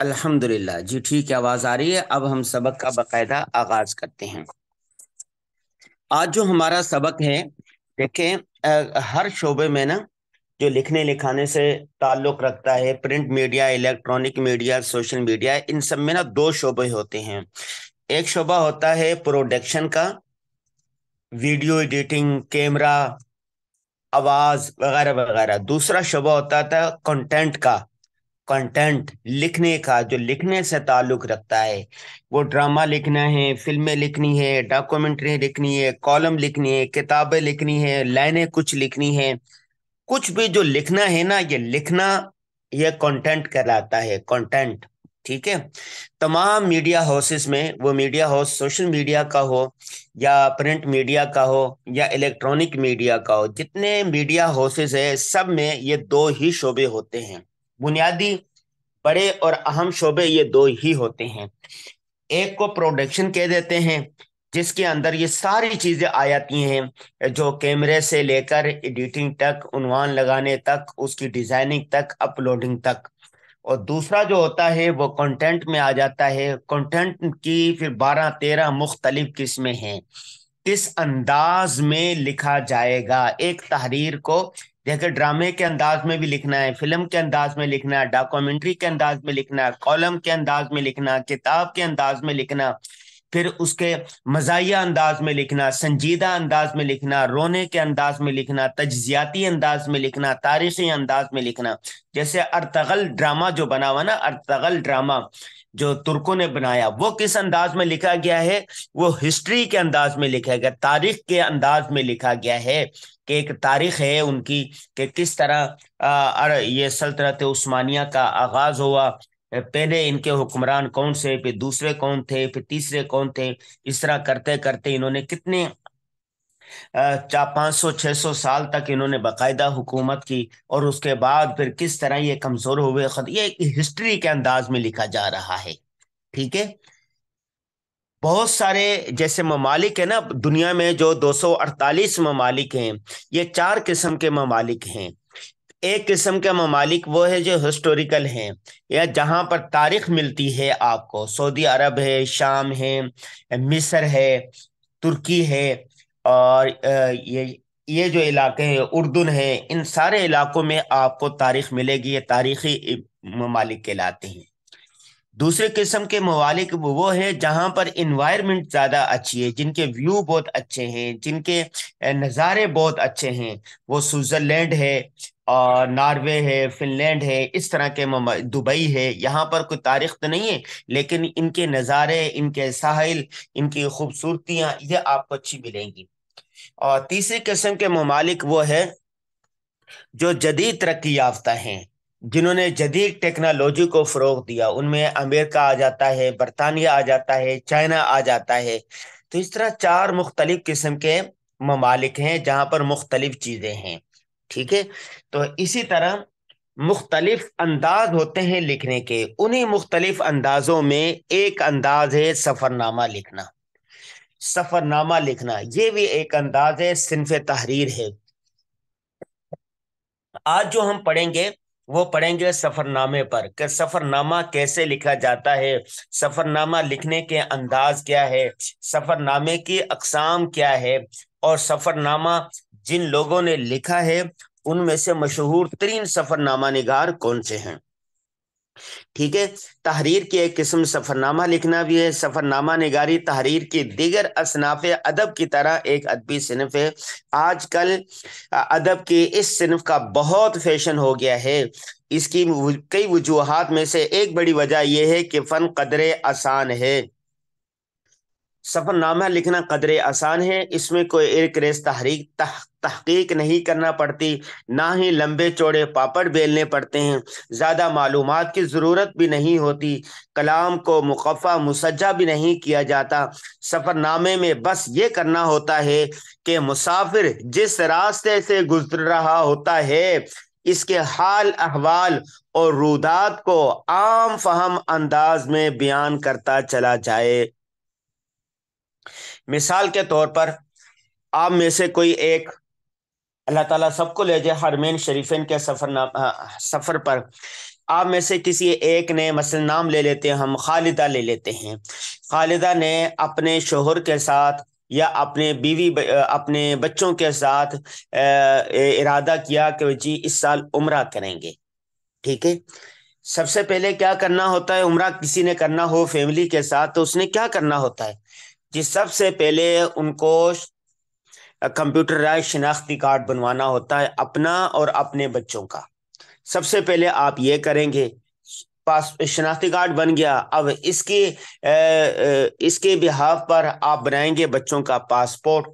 अल्हम्दुलिल्लाह जी ठीक है आवाज आ रही है अब हम सबक का बाकायदा आगाज करते हैं आज जो हमारा सबक है देखें हर शोबे में ना जो लिखने लिखाने से ताल्लुक रखता है print media electronic media social media इन सब में ना दो शोबे होते हैं एक शोबा होता है प्रोडक्शन का वीडियो एडिटिंग कैमरा आवाज वगैरह वगैरह दूसरा शोबा होता था कंटेंट का कंटेंट लिखने का जो लिखने से ताल्लुक रखता है वो ड्रामा लिखना है फिल्में लिखनी है डॉक्यूमेंट्री लिखनी है कॉलम लिखनी है किताबें लिखनी है लाइनें कुछ लिखनी है कुछ भी जो लिखना है ना ये लिखना ये कंटेंट कहलाता है कंटेंट ठीक है तमाम मीडिया हाउसेस में वो मीडिया हाउस सोशल मीडिया का हो या प्रिंट मीडिया का हो या इलेक्ट्रॉनिक मीडिया का हो जितने मीडिया हाउसेस है सब में ये दो ही शोबे होते हैं बुनियादी बड़े और अहम शोबे ये दो ही होते हैं एक को प्रोडक्शन कह देते हैं जिसके अंदर ये सारी चीज़ें आ जाती हैं जो कैमरे से लेकर एडिटिंग तक उनवान लगाने तक उसकी डिज़ाइनिंग तक अपलोडिंग तक और दूसरा जो होता है वो कंटेंट में आ जाता है कंटेंट की फिर बारह तेरह मुख्तलिफ किस्में हैं किस अंदाज में लिखा जाएगा एक तहरीर को जैसे ड्रामे के अंदाज में भी लिखना है फिल्म के अंदाज में लिखना है डॉक्यूमेंट्री के अंदाज में लिखना कॉलम के अंदाज में लिखना किताब के अंदाज में लिखना फिर उसके मजाया अंदाज में लिखना संजीदा अंदाज में लिखना रोने के अंदाज में लिखना तजियाती अंदाज में लिखना तारीखी अंदाज में लिखना जैसे अरतगल ड्रामा जो बना हुआ ना अरतगल ड्रामा जो तुर्कों ने बनाया वो किस अंदाज में लिखा गया है वो हिस्ट्री के अंदाज में लिखा गया तारीख के अंदाज में लिखा गया है कि एक तारीख है उनकी कि किस तरह आ, ये सल्तनत उस्मानिया का आगाज हुआ पहले इनके हुक्मरान कौन से फिर दूसरे कौन थे फिर तीसरे कौन थे इस तरह करते करते इन्होंने कितने चार पाँच सौ छः सौ साल तक इन्होंने बाकायदा हुकूमत की और उसके बाद फिर किस तरह ये कमज़ोर हुए खत ये एक हिस्ट्री के अंदाज में लिखा जा रहा है ठीक है बहुत सारे जैसे ममालिक है ना दुनिया में जो 248 ममालिक हैं ये चार किस्म के ममालिक हैं एक किस्म के ममालिक वो है जो हिस्टोरिकल हैं या जहाँ पर तारीख मिलती है आपको सऊदी अरब है शाम है मिस्र है तुर्की है और ये ये जो इलाके हैं उर्दुन है इन सारे इलाकों में आपको तारीख मिलेगी ये तारीखी ममालिक कहलाते हैं दूसरे किस्म के ममालिक वो है जहाँ पर इन्वायरमेंट ज़्यादा अच्छी है जिनके व्यू बहुत अच्छे हैं जिनके नज़ारे बहुत अच्छे हैं वो स्विट्ज़रलैंड है और नॉर्वे है फिनलैंड है इस तरह के दुबई है यहाँ पर कोई तारीख तो नहीं है लेकिन इनके नज़ारे इनके साहिल इनकी खूबसूरतियाँ ये आपको अच्छी मिलेंगी और तीसरी किस्म के ममालिक वो है जो जदीद तरक्की याफ्ता हैं जिन्होंने जदीद टेक्नोलॉजी को फ़रोग दिया उनमें अमेरिका आ जाता है बरतानिया आ जाता है चाइना आ जाता है तो इस तरह चार मुख्तलिफ किस्म के ममालिक हैं जहाँ पर मुख्तलिफ चीज़ें हैं ठीक है तो इसी तरह मुख्तलिफ अंदाज होते हैं लिखने के उन्हीं मुख्तलिफ अंदाजों में एक अंदाज है सफ़रनामा लिखना सफ़रनामा लिखना ये भी एक अंदाज है सिनफ तहरीर है आज जो हम पढ़ेंगे वो पढ़ेंगे सफरनामे पर कि सफरनामा कैसे लिखा जाता है सफरनामा लिखने के अंदाज क्या है सफरनामे की अकसाम क्या है और सफरनामा जिन लोगों ने लिखा है उनमें से मशहूर तरीन सफरनामा निगार कौन से हैं ठीक है तहरीर की एक किस्म सफरनामा लिखना भी है सफरनामा निगारी तहरीर की दिगर असनाफ अदब की तरह एक अदबी सिनफ है आजकल अदब की इस सिनफ का बहुत फैशन हो गया है इसकी कई वजूहत में से एक बड़ी वजह यह है कि फ़न कदर आसान है सफ़रनामा लिखना कदर आसान है इसमें कोई इर्क रेस तहरीक तह, तहकीक नहीं करना पड़ती ना ही लंबे चौड़े पापड़ बेलने पड़ते हैं ज़्यादा मालूम की ज़रूरत भी नहीं होती कलाम को मुकफ़ा मुसज्जा भी नहीं किया जाता सफ़रनामे में बस ये करना होता है कि मुसाफिर जिस रास्ते से गुजर रहा होता है इसके हाल अहवाल और रुदात को आम फहम अंदाज में बयान करता चला जाए मिसाल के तौर पर आप में से कोई एक अल्लाह ताला सबको ले जाए हरमेन शरीफिन के सफर नाम सफ़र पर आप में से किसी एक ने मसल नाम ले लेते हैं हम खालिदा ले लेते हैं खालिदा ने अपने शोहर के साथ या अपने बीवी अपने बच्चों के साथ इरादा किया कि जी इस साल उम्र करेंगे ठीक है सबसे पहले क्या करना होता है उम्र किसी ने करना हो फैमिली के साथ तो उसने क्या करना होता है जी सबसे पहले उनको कंप्यूटराइज शिनाख्ती कार्ड बनवाना होता है अपना और अपने बच्चों का सबसे पहले आप ये करेंगे पास शिनाख्ती कार्ड बन गया अब इसकी ए, ए, इसके बिहाव पर आप बनाएंगे बच्चों का पासपोर्ट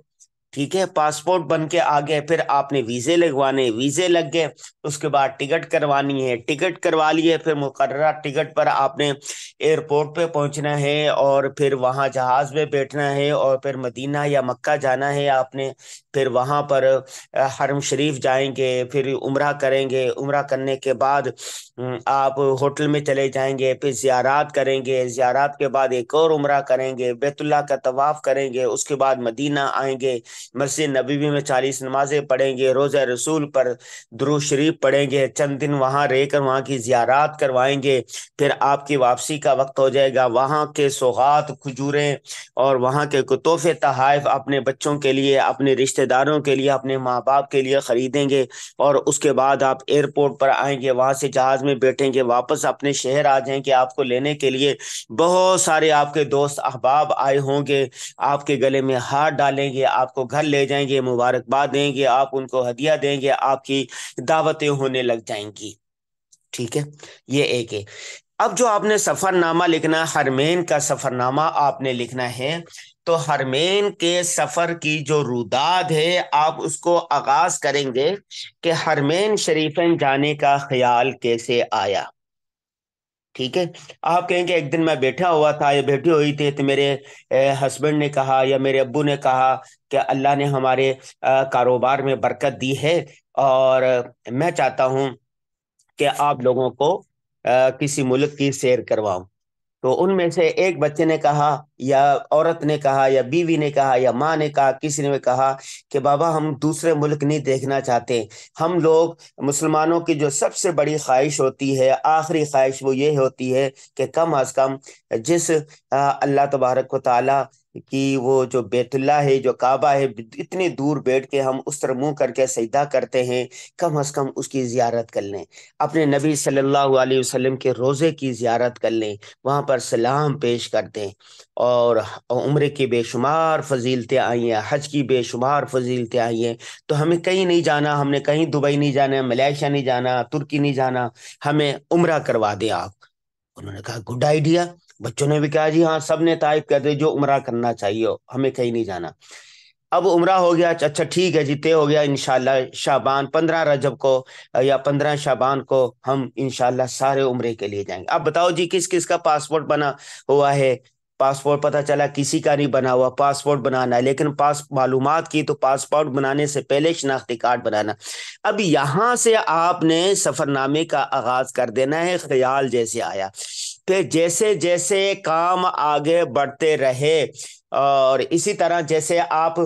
ठीक है पासपोर्ट बन के आ गए फिर आपने वीजे लगवाने वीजे लग गए उसके बाद टिकट करवानी है टिकट करवा लिए फिर मुकर्रा टिकट पर आपने एयरपोर्ट पे पहुंचना है और फिर वहां जहाज में बैठना है और फिर मदीना या मक्का जाना है आपने फिर वहां पर हरम शरीफ जाएंगे फिर उम्र करेंगे उम्र करने के बाद आप होटल में चले जाएंगे फिर ज़्यारात करेंगे ज़्यारात के बाद एक और उम्र करेंगे बेतुल्ला का तवाफ़ करेंगे उसके बाद मदीना आएंगे मस्जिद नबीबी में चालीस नमाजें पढ़ेंगे रोज़ रसूल पर द्रू शरीफ पढ़ेंगे चंद दिन वहाँ रहकर वहाँ की ज्यारत करवाएंगे फिर आपकी वापसी का वक्त हो जाएगा वहाँ के सौगात खजूरें और वहाँ के तोहफे तहफ अपने बच्चों के लिए अपने रिश्तेदारों के लिए अपने माँ बाप के लिए ख़रीदेंगे और उसके बाद आप एयरपोर्ट पर आएंगे वहाँ से जहाज़ में बैठेंगे वापस अपने शहर आ जाएंगे आपको लेने के लिए बहुत सारे आपके दोस्त अहबाब आए होंगे आपके गले में हाथ डालेंगे आपको घर ले जाएंगे मुबारकबाद देंगे आप उनको हदिया देंगे आपकी दावतें होने लग जाएंगी ठीक है ये एक है अब जो आपने सफरनामा लिखना हरमेन का सफरनामा आपने लिखना है तो हरमेन के सफर की जो रुदाद है आप उसको आगाज करेंगे कि हरमेन शरीफन जाने का ख्याल कैसे आया ठीक है आप कहेंगे एक दिन मैं बैठा हुआ था या बैठी हुई थी तो मेरे हस्बैंड ने कहा या मेरे अबू ने कहा कि अल्लाह ने हमारे कारोबार में बरकत दी है और मैं चाहता हूँ कि आप लोगों को किसी मुल्क की सैर करवाऊं तो उनमें से एक बच्चे ने कहा या औरत ने कहा या बीवी ने कहा या माँ ने कहा किसी ने कहा कि बाबा हम दूसरे मुल्क नहीं देखना चाहते हम लोग मुसलमानों की जो सबसे बड़ी ख्वाहिश होती है आखिरी ख्वाहिश वो ये होती है कि कम अज कम जिस अल्लाह तबारक ताली कि वो जो बेतुल्ला है जो काबा है इतनी दूर बैठ के हम उस तरह मुंह करके सजदा करते हैं कम अज कम उसकी जियारत कर लें अपने नबी सल्लल्लाहु अलैहि वसल्लम के रोज़े की जियारत कर लें वहाँ पर सलाम पेश कर दें और उम्र की बेशुमार फजीलतें आई हैं हज की बेशुमार फजीलतें आई हैं तो हमें कहीं नहीं जाना हमने कहीं दुबई नहीं जाना मलेशिया नहीं जाना तुर्की नहीं जाना हमें उम्र करवा दें आप उन्होंने कहा गुड आइडिया बच्चों ने भी कहा जी हाँ सब ने तारीफ कर दे जो उम्र करना चाहिए हमें कहीं नहीं जाना अब उम्र हो गया अच्छा ठीक है जी तय हो गया इनशाला शाबान पंद्रह रजब को या पंद्रह शाबान को हम इनशाला सारे उम्र के लिए जाएंगे अब बताओ जी किस किस का पासपोर्ट बना हुआ है पासपोर्ट पता चला किसी का नहीं बना हुआ पासपोर्ट बनाना है लेकिन पास मालूम की तो पासपोर्ट बनाने से पहले शनाख्ती कार्ड बनाना अब यहाँ से आपने सफरनामे का आगाज कर देना है ख्याल जैसे आया फिर जैसे जैसे काम आगे बढ़ते रहे और इसी तरह जैसे आप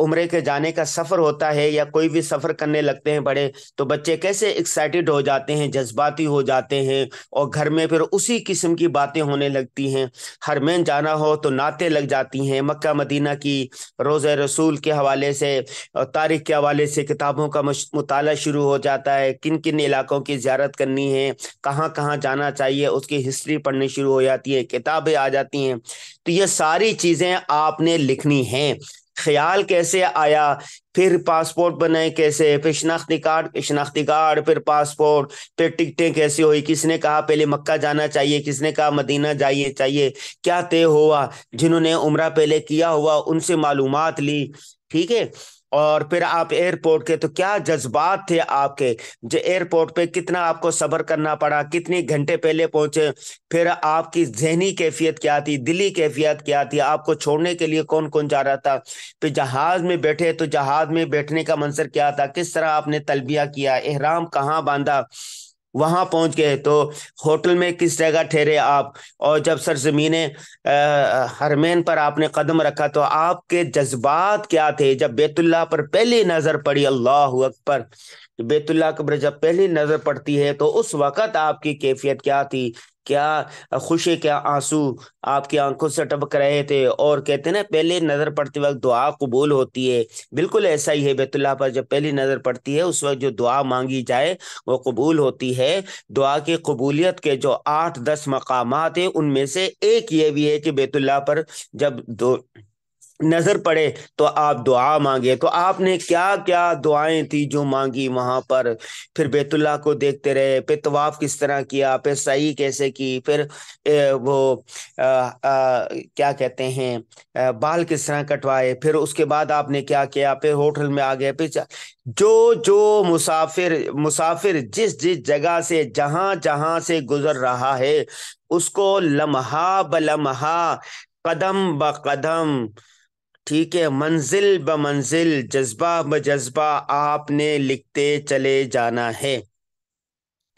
उम्र के जाने का सफ़र होता है या कोई भी सफ़र करने लगते हैं बड़े तो बच्चे कैसे एक्साइटेड हो जाते हैं जज्बाती हो जाते हैं और घर में फिर उसी किस्म की बातें होने लगती हैं हर मैन जाना हो तो नाते लग जाती हैं मक्का मदीना की रोज़ रसूल के हवाले से तारीख के हवाले से किताबों का मुताला शुरू हो जाता है किन किन इलाकों की ज्यारत करनी है कहाँ कहाँ जाना चाहिए उसकी हिस्ट्री पढ़नी शुरू हो जाती है किताबें आ जाती हैं तो ये सारी चीजें आपने लिखनी हैं ख्याल कैसे आया फिर पासपोर्ट बनाए कैसे फिर शनाख्ती कार्ड शनाख्ती कार्ड फिर पासपोर्ट फिर टिकटें कैसे हुई किसने कहा पहले मक्का जाना चाहिए किसने कहा मदीना जाइए चाहिए क्या तय हुआ जिन्होंने उम्र पहले किया हुआ उनसे मालूम ली ठीक है और फिर आप एयरपोर्ट के तो क्या जज्बात थे आपके जो एयरपोर्ट पे कितना आपको सबर करना पड़ा कितने घंटे पहले पहुंचे फिर आपकी जहनी कैफियत क्या थी दिली कैफियत क्या थी आपको छोड़ने के लिए कौन कौन जा रहा था फिर जहाज में बैठे तो जहाज में बैठने का मंसर क्या था किस तरह आपने तलबिया किया एहराम कहाँ बांधा वहां पहुंच गए तो होटल में किस जगह ठहरे आप और जब सरजमीन हरमेन पर आपने कदम रखा तो आपके जज्बात क्या थे जब बेतुल्ला पर पहली नजर पड़ी अल्लाह अकबर बेतुल्ला कब्र जब पहली नजर पड़ती है तो उस वक्त आपकी कैफियत क्या थी क्या खुशी क्या आंसू आपकी आंखों से टपक रहे थे और कहते ना पहले नजर पड़ते वक्त दुआ कबूल होती है बिल्कुल ऐसा ही है बेतुल्ला पर जब पहली नजर पड़ती है उस वक्त जो दुआ मांगी जाए वो कबूल होती है दुआ की कबूलियत के जो आठ दस मकाम है उनमें से एक ये भी है कि बेतुल्ला पर जब दो नजर पड़े तो आप दुआ मांगे तो आपने क्या क्या दुआएं थी जो मांगी वहां पर फिर बेतुल्ला को देखते रहे फिर तवाफ किस तरह किया फिर सही कैसे की फिर वो आ, आ, क्या कहते हैं बाल किस तरह कटवाए फिर उसके बाद आपने क्या किया फिर होटल में आ गए फिर जो जो मुसाफिर मुसाफिर जिस जिस जगह से जहां जहां से गुजर रहा है उसको लम्हा ब लम्हा कदम ब कदम ठीक है मंजिल ब मंजिल जज्बा ब जज्बा आपने लिखते चले जाना है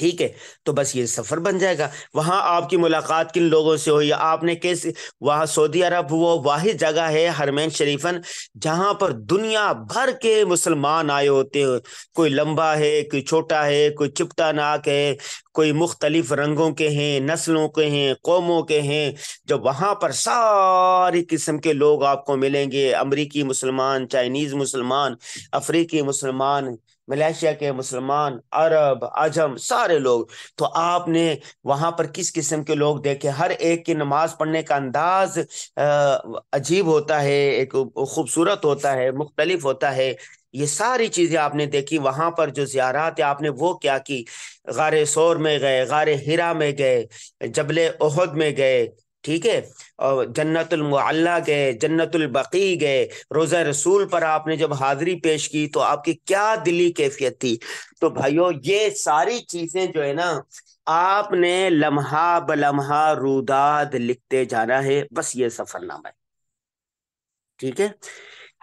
ठीक है तो बस ये सफर बन जाएगा वहां आपकी मुलाकात किन लोगों से हुई आपने कैसे वहां सऊदी अरब वो वाहि जगह है हरमैन शरीफन जहां पर दुनिया भर के मुसलमान आए होते हो कोई लंबा है कोई छोटा है कोई चिपटा नाक है कोई मुख्तलिफ रंगों के हैं नस्लों के हैं कौमों के हैं जब वहाँ पर सारी किस्म के लोग आपको मिलेंगे अमरीकी मुसलमान चाइनीज़ मुसलमान अफ्रीकी मुसलमान मलेशिया के मुसलमान अरब अजम सारे लोग तो आपने वहां पर किस किस्म के लोग देखे हर एक की नमाज पढ़ने का अंदाज अजीब होता है एक खूबसूरत होता है मुख्तलिफ होता है ये सारी चीज़ें आपने देखी वहां पर जो ज्यारात है आपने वो क्या की गार सोर में गए गार हिरा में गए जबले ओहद में गए ठीक है और जन्नतुल मुअल्ला गए जन्नतुल बकी गए रोज़ा रसूल पर आपने जब हाजिरी पेश की तो आपकी क्या दिली कैफियत थी तो भाइयों ये सारी चीज़ें जो है ना आपने लम्हा ब लम्हा रुदाद लिखते जाना है बस ये सफरनामा है ठीक है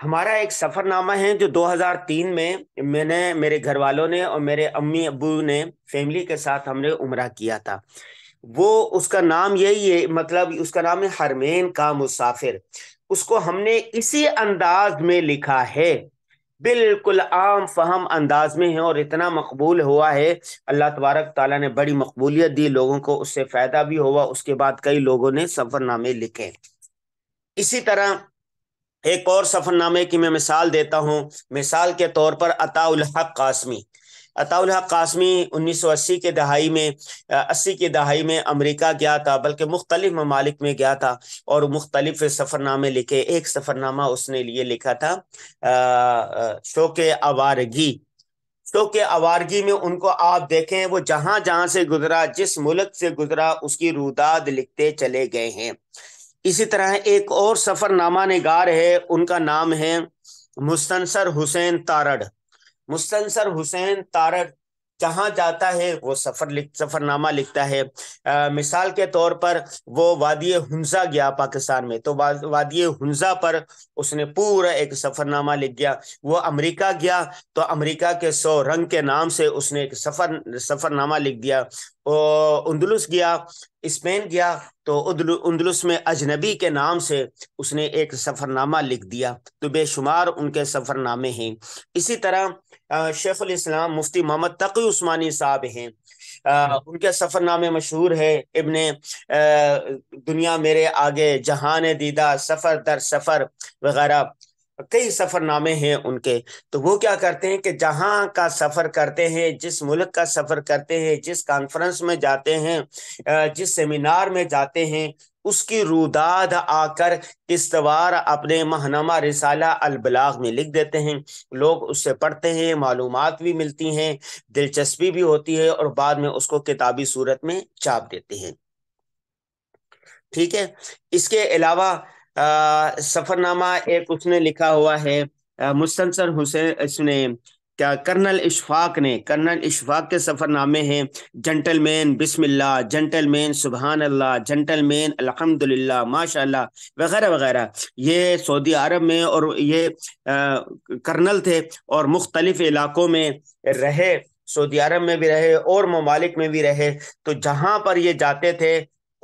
हमारा एक सफरनामा है जो 2003 में मैंने मेरे घर वालों ने और मेरे अम्मी अबू ने फैमिली के साथ हमने उम्र किया था वो उसका नाम यही है मतलब उसका नाम है हरमेन का मुसाफिर उसको हमने इसी अंदाज में लिखा है बिल्कुल आम फहम अंदाज में है और इतना मकबूल हुआ है अल्लाह तबारक ताला ने बड़ी मकबूलियत दी लोगों को उससे फ़ायदा भी हुआ उसके बाद कई लोगों ने सफ़रनामे लिखे इसी तरह एक और सफ़रनामे की मैं मिसाल देता हूँ मिसाल के तौर पर अताउल हक कासमी अताउल्ला कासमी 1980 के दहाई में अस्सी की दहाई में अमेरिका गया था बल्कि मुख्तलिफ ममालिक में गया था और मुख्तलिफ सफ़रनामे लिखे एक सफ़रनामा उसने लिए लिखा था शोक आवारगी तो के आवारगी में उनको आप देखें वो जहां जहां से गुजरा जिस मुल्क से गुजरा उसकी रुदाद लिखते चले गए हैं इसी तरह एक और सफरनामा निगार है उनका नाम है मुस्तनसर हुसैन तारड़ मुस्तंसर हुसैन तारक जहाँ जाता है वो सफर लिख सफरनामा लिखता है आ, मिसाल के तौर पर वो वादी हंजा गया पाकिस्तान में तो वा, वादी हंजा पर उसने पूरा एक सफरनामा लिख गया वो अमेरिका गया तो अमेरिका के सौ रंग के नाम से उसने एक सफर सफरनामा लिख दिया उंदुलस गया स्पेन गया तो उन्दलुस में अजनबी के नाम से उसने एक सफरनामा लिख दिया तो बेशुमार उनके सफरनामे हैं इसी तरह शेखुल इस्लाम मुफ्ती मोहम्मद तकी उस्मानी साहब हैं आ, हाँ। उनके सफरनामे मशहूर है इबन दुनिया मेरे आगे जहान दीदा सफ़र दर सफ़र वगैरह कई सफ़रनामे हैं उनके तो वो क्या करते हैं कि जहाँ का सफ़र करते हैं जिस मुल्क का सफ़र करते हैं जिस कॉन्फ्रेंस में जाते हैं जिस सेमिनार में जाते हैं उसकी रुदाद आकर इस्तवार अपने महनमा रिसाला अलबलाग में लिख देते हैं लोग उससे पढ़ते हैं मालूम भी मिलती हैं दिलचस्पी भी होती है और बाद में उसको किताबी सूरत में चाप देते हैं ठीक है इसके अलावा सफ़रनामा एक उसने लिखा हुआ है मुस्तनसर हुसैन इसने क्या कर्नल इशफाक ने कर्नल इशफाक के सफ़रनामे हैं जेंटलमैन बिस्मिल्ला जेंटलमैन सुबहान अल्लाह जेंटलमैन अलहमदिल्ला माशा वगैरह वगैरह ये सऊदी अरब में और ये कर्नल थे और मुख्तलिफ इलाकों में रहे सऊदी अरब में भी रहे और ममालिक में भी रहे तो जहाँ पर ये जाते थे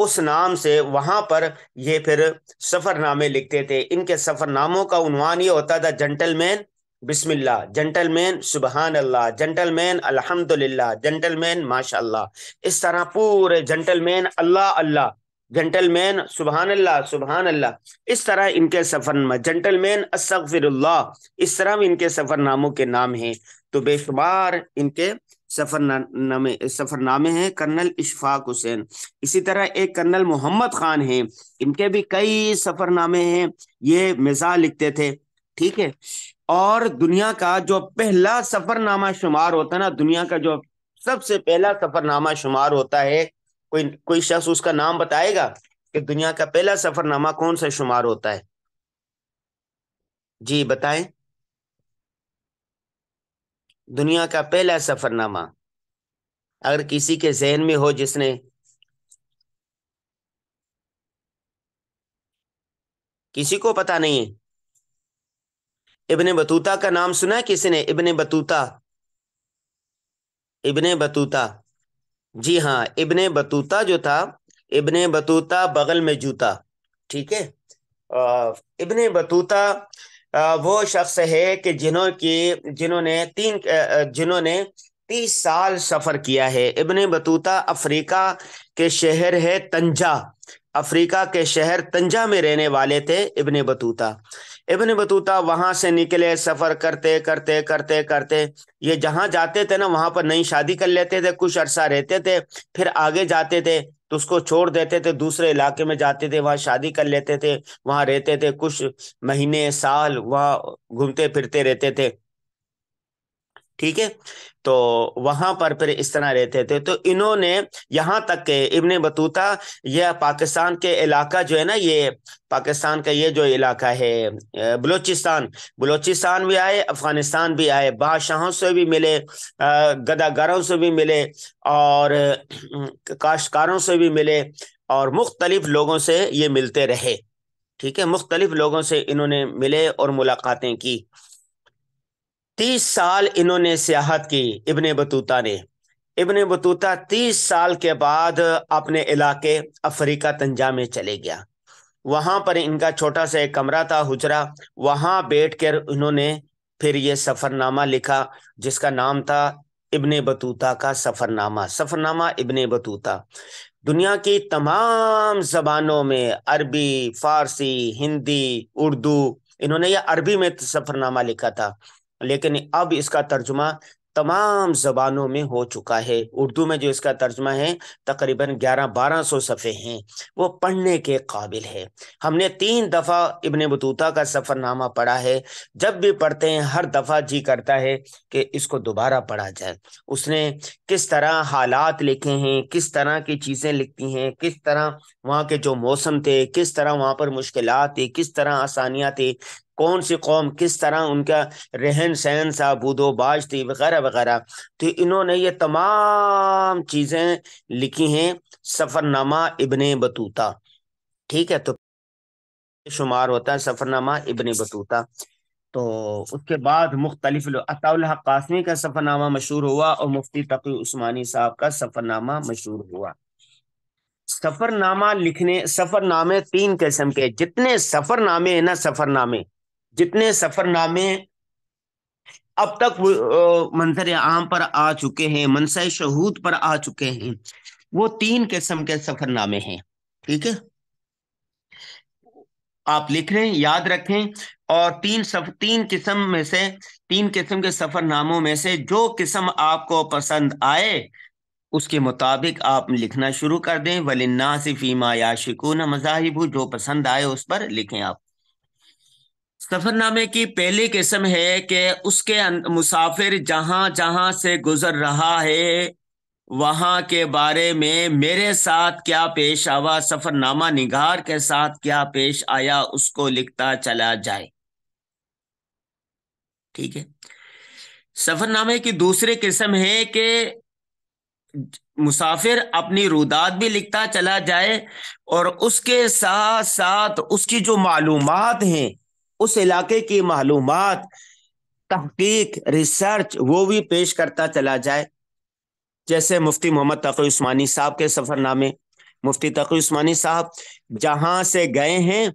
उस नाम से वहाँ पर ये फिर सफ़रनामे लिखते थे इनके सफ़रनामों का उनवान ये होता था जेंटलमैन बिस्मिल्ला जेंटलमैन सुबहान अल्लाह जेंटलमैन अल्हम्दुलिल्लाह जेंटलमैन माशाल्लाह इस तरह पूरे जेंटलमैन अल्लाह अल्लाह जेंटलमैन सुबहान अल्लाह सुबहान अल्लाह इस तरह इनके सफरनामा जेंटलमैन असगफिरुल्ला इस तरह इनके सफरनामों के नाम हैं तो बेशुमार इनके सफरनामे सफरनामे हैं कर्नल इशफाक हुसैन इसी तरह एक कर्नल मोहम्मद खान हैं इनके भी कई सफरनामे हैं ये मिजा लिखते थे ठीक है और दुनिया का जो पहला सफरनामा शुमार होता है ना दुनिया का जो सबसे पहला सफरनामा शुमार होता है कोई कोई शख्स उसका नाम बताएगा कि दुनिया का पहला सफरनामा कौन सा शुमार होता है जी बताएं दुनिया का पहला सफरनामा अगर किसी के जहन में हो जिसने किसी को पता नहीं है इब्ने बतूता का नाम सुना है किसी ने इबन बतूता इब्ने बतूता जी हाँ इबन बतूता जो था इबन बतूता बगल में जूता ठीक है इब्ने बतूता वो शख्स है कि जिन्हों की जिन्होंने तीन जिन्होंने तीस साल सफर किया है इबन बतूता अफ्रीका के शहर है तंजा अफ्रीका के शहर तंजा में रहने वाले थे इबन बतूता इबन बतूता वहां से निकले सफर करते करते करते करते ये जहां जाते थे ना वहां पर नई शादी कर लेते थे कुछ अरसा रहते थे फिर आगे जाते थे तो उसको छोड़ देते थे दूसरे इलाके में जाते थे वहां शादी कर लेते थे वहां रहते थे कुछ महीने साल वहां घूमते फिरते रहते थे ठीक है तो वहां पर फिर इस तरह रहते थे तो इन्होंने यहाँ तक के इब्ने बतूता यह पाकिस्तान के इलाका जो है ना ये पाकिस्तान का ये जो इलाका है बलूचिस्तान बलूचिस्तान भी आए अफगानिस्तान भी आए बादशाहों से भी मिले गदागरों से भी मिले और काश्तकारों से भी मिले और मुख्तलिफ लोगों से ये मिलते रहे ठीक है मुख्तलिफ लोगों से इन्होंने मिले और मुलाकातें की तीस साल इन्होंने सियाहत की इबन बतूता ने इबन बतूता तीस साल के बाद अपने इलाके अफ्रीका तंजा में चले गया वहाँ पर इनका छोटा सा एक कमरा था हुजरा वहाँ बैठ कर उन्होंने फिर ये सफ़रनामा लिखा जिसका नाम था इबन बतूता का सफ़रनामा सफ़रनामा इबन बतूता दुनिया की तमाम जबानों में अरबी फारसी हिंदी उर्दू इन्होंने यह अरबी में सफ़रनामा लिखा था लेकिन अब इसका तर्जुमा तमाम जबानों में हो चुका है उर्दू में जो इसका तर्जमा है तकरीबन ग्यारह बारह सौ सफ़े हैं वो पढ़ने के काबिल है हमने तीन दफ़ा इबन बतूता का सफ़रनामा पढ़ा है जब भी पढ़ते हैं हर दफ़ा जी करता है कि इसको दोबारा पढ़ा जाए उसने किस तरह हालात लिखे हैं किस तरह की चीज़ें लिखती हैं किस तरह वहाँ के जो मौसम थे किस तरह वहाँ पर मुश्किल थी किस तरह आसानियाँ थी कौन सी कौम किस तरह उनका रहन सहन सा बूदोबाज थी वगैरह वगैरह तो इन्होंने ये तमाम चीज़ें लिखी हैं सफ़रनामा इबन बतूता ठीक है तो शुमार होता है सफ़रनामा इबन बतूता तो उसके बाद मुख्तलिफ कासमी का सफ़रनामा मशहूर हुआ और मुफ्ती तकी उस्मानी साहब का सफ़रनामा मशहूर हुआ सफ़रनामा लिखने सफ़रनामे तीन किस्म के जितने सफ़रनामे हैं ना सफ़रनामे जितने सफरनामे अब तक मंजर आम पर आ चुके हैं मनसा शहूद पर आ चुके हैं वो तीन किस्म के सफरनामे हैं ठीक है आप लिख रहे हैं याद रखें और तीन सफ तीन किस्म में से तीन किस्म के सफरनामों में से जो किस्म आपको पसंद आए उसके मुताबिक आप लिखना शुरू कर दें वलिन्ना सिफीमा या शिकून मजाहिबू जो पसंद आए उस पर लिखें आप सफरनामे की पहली किस्म है कि उसके अं-, मुसाफिर जहां जहां से गुजर रहा है वहां के बारे में मेरे साथ क्या पेश आवा सफरनामा निगार के साथ क्या पेश आया उसको लिखता चला जाए ठीक है सफरनामे की दूसरी किस्म है कि मुसाफिर अपनी रुदात भी लिखता चला जाए और उसके साथ साथ उसकी जो मालूमात हैं उस इलाके की मालूम तहकीक रिसर्च वो भी पेश करता चला जाए जैसे मुफ्ती मोहम्मद तकी उस्मानी साहब के सफरनामे मुफ्ती तकी उस्मानी साहब जहाँ से गए हैं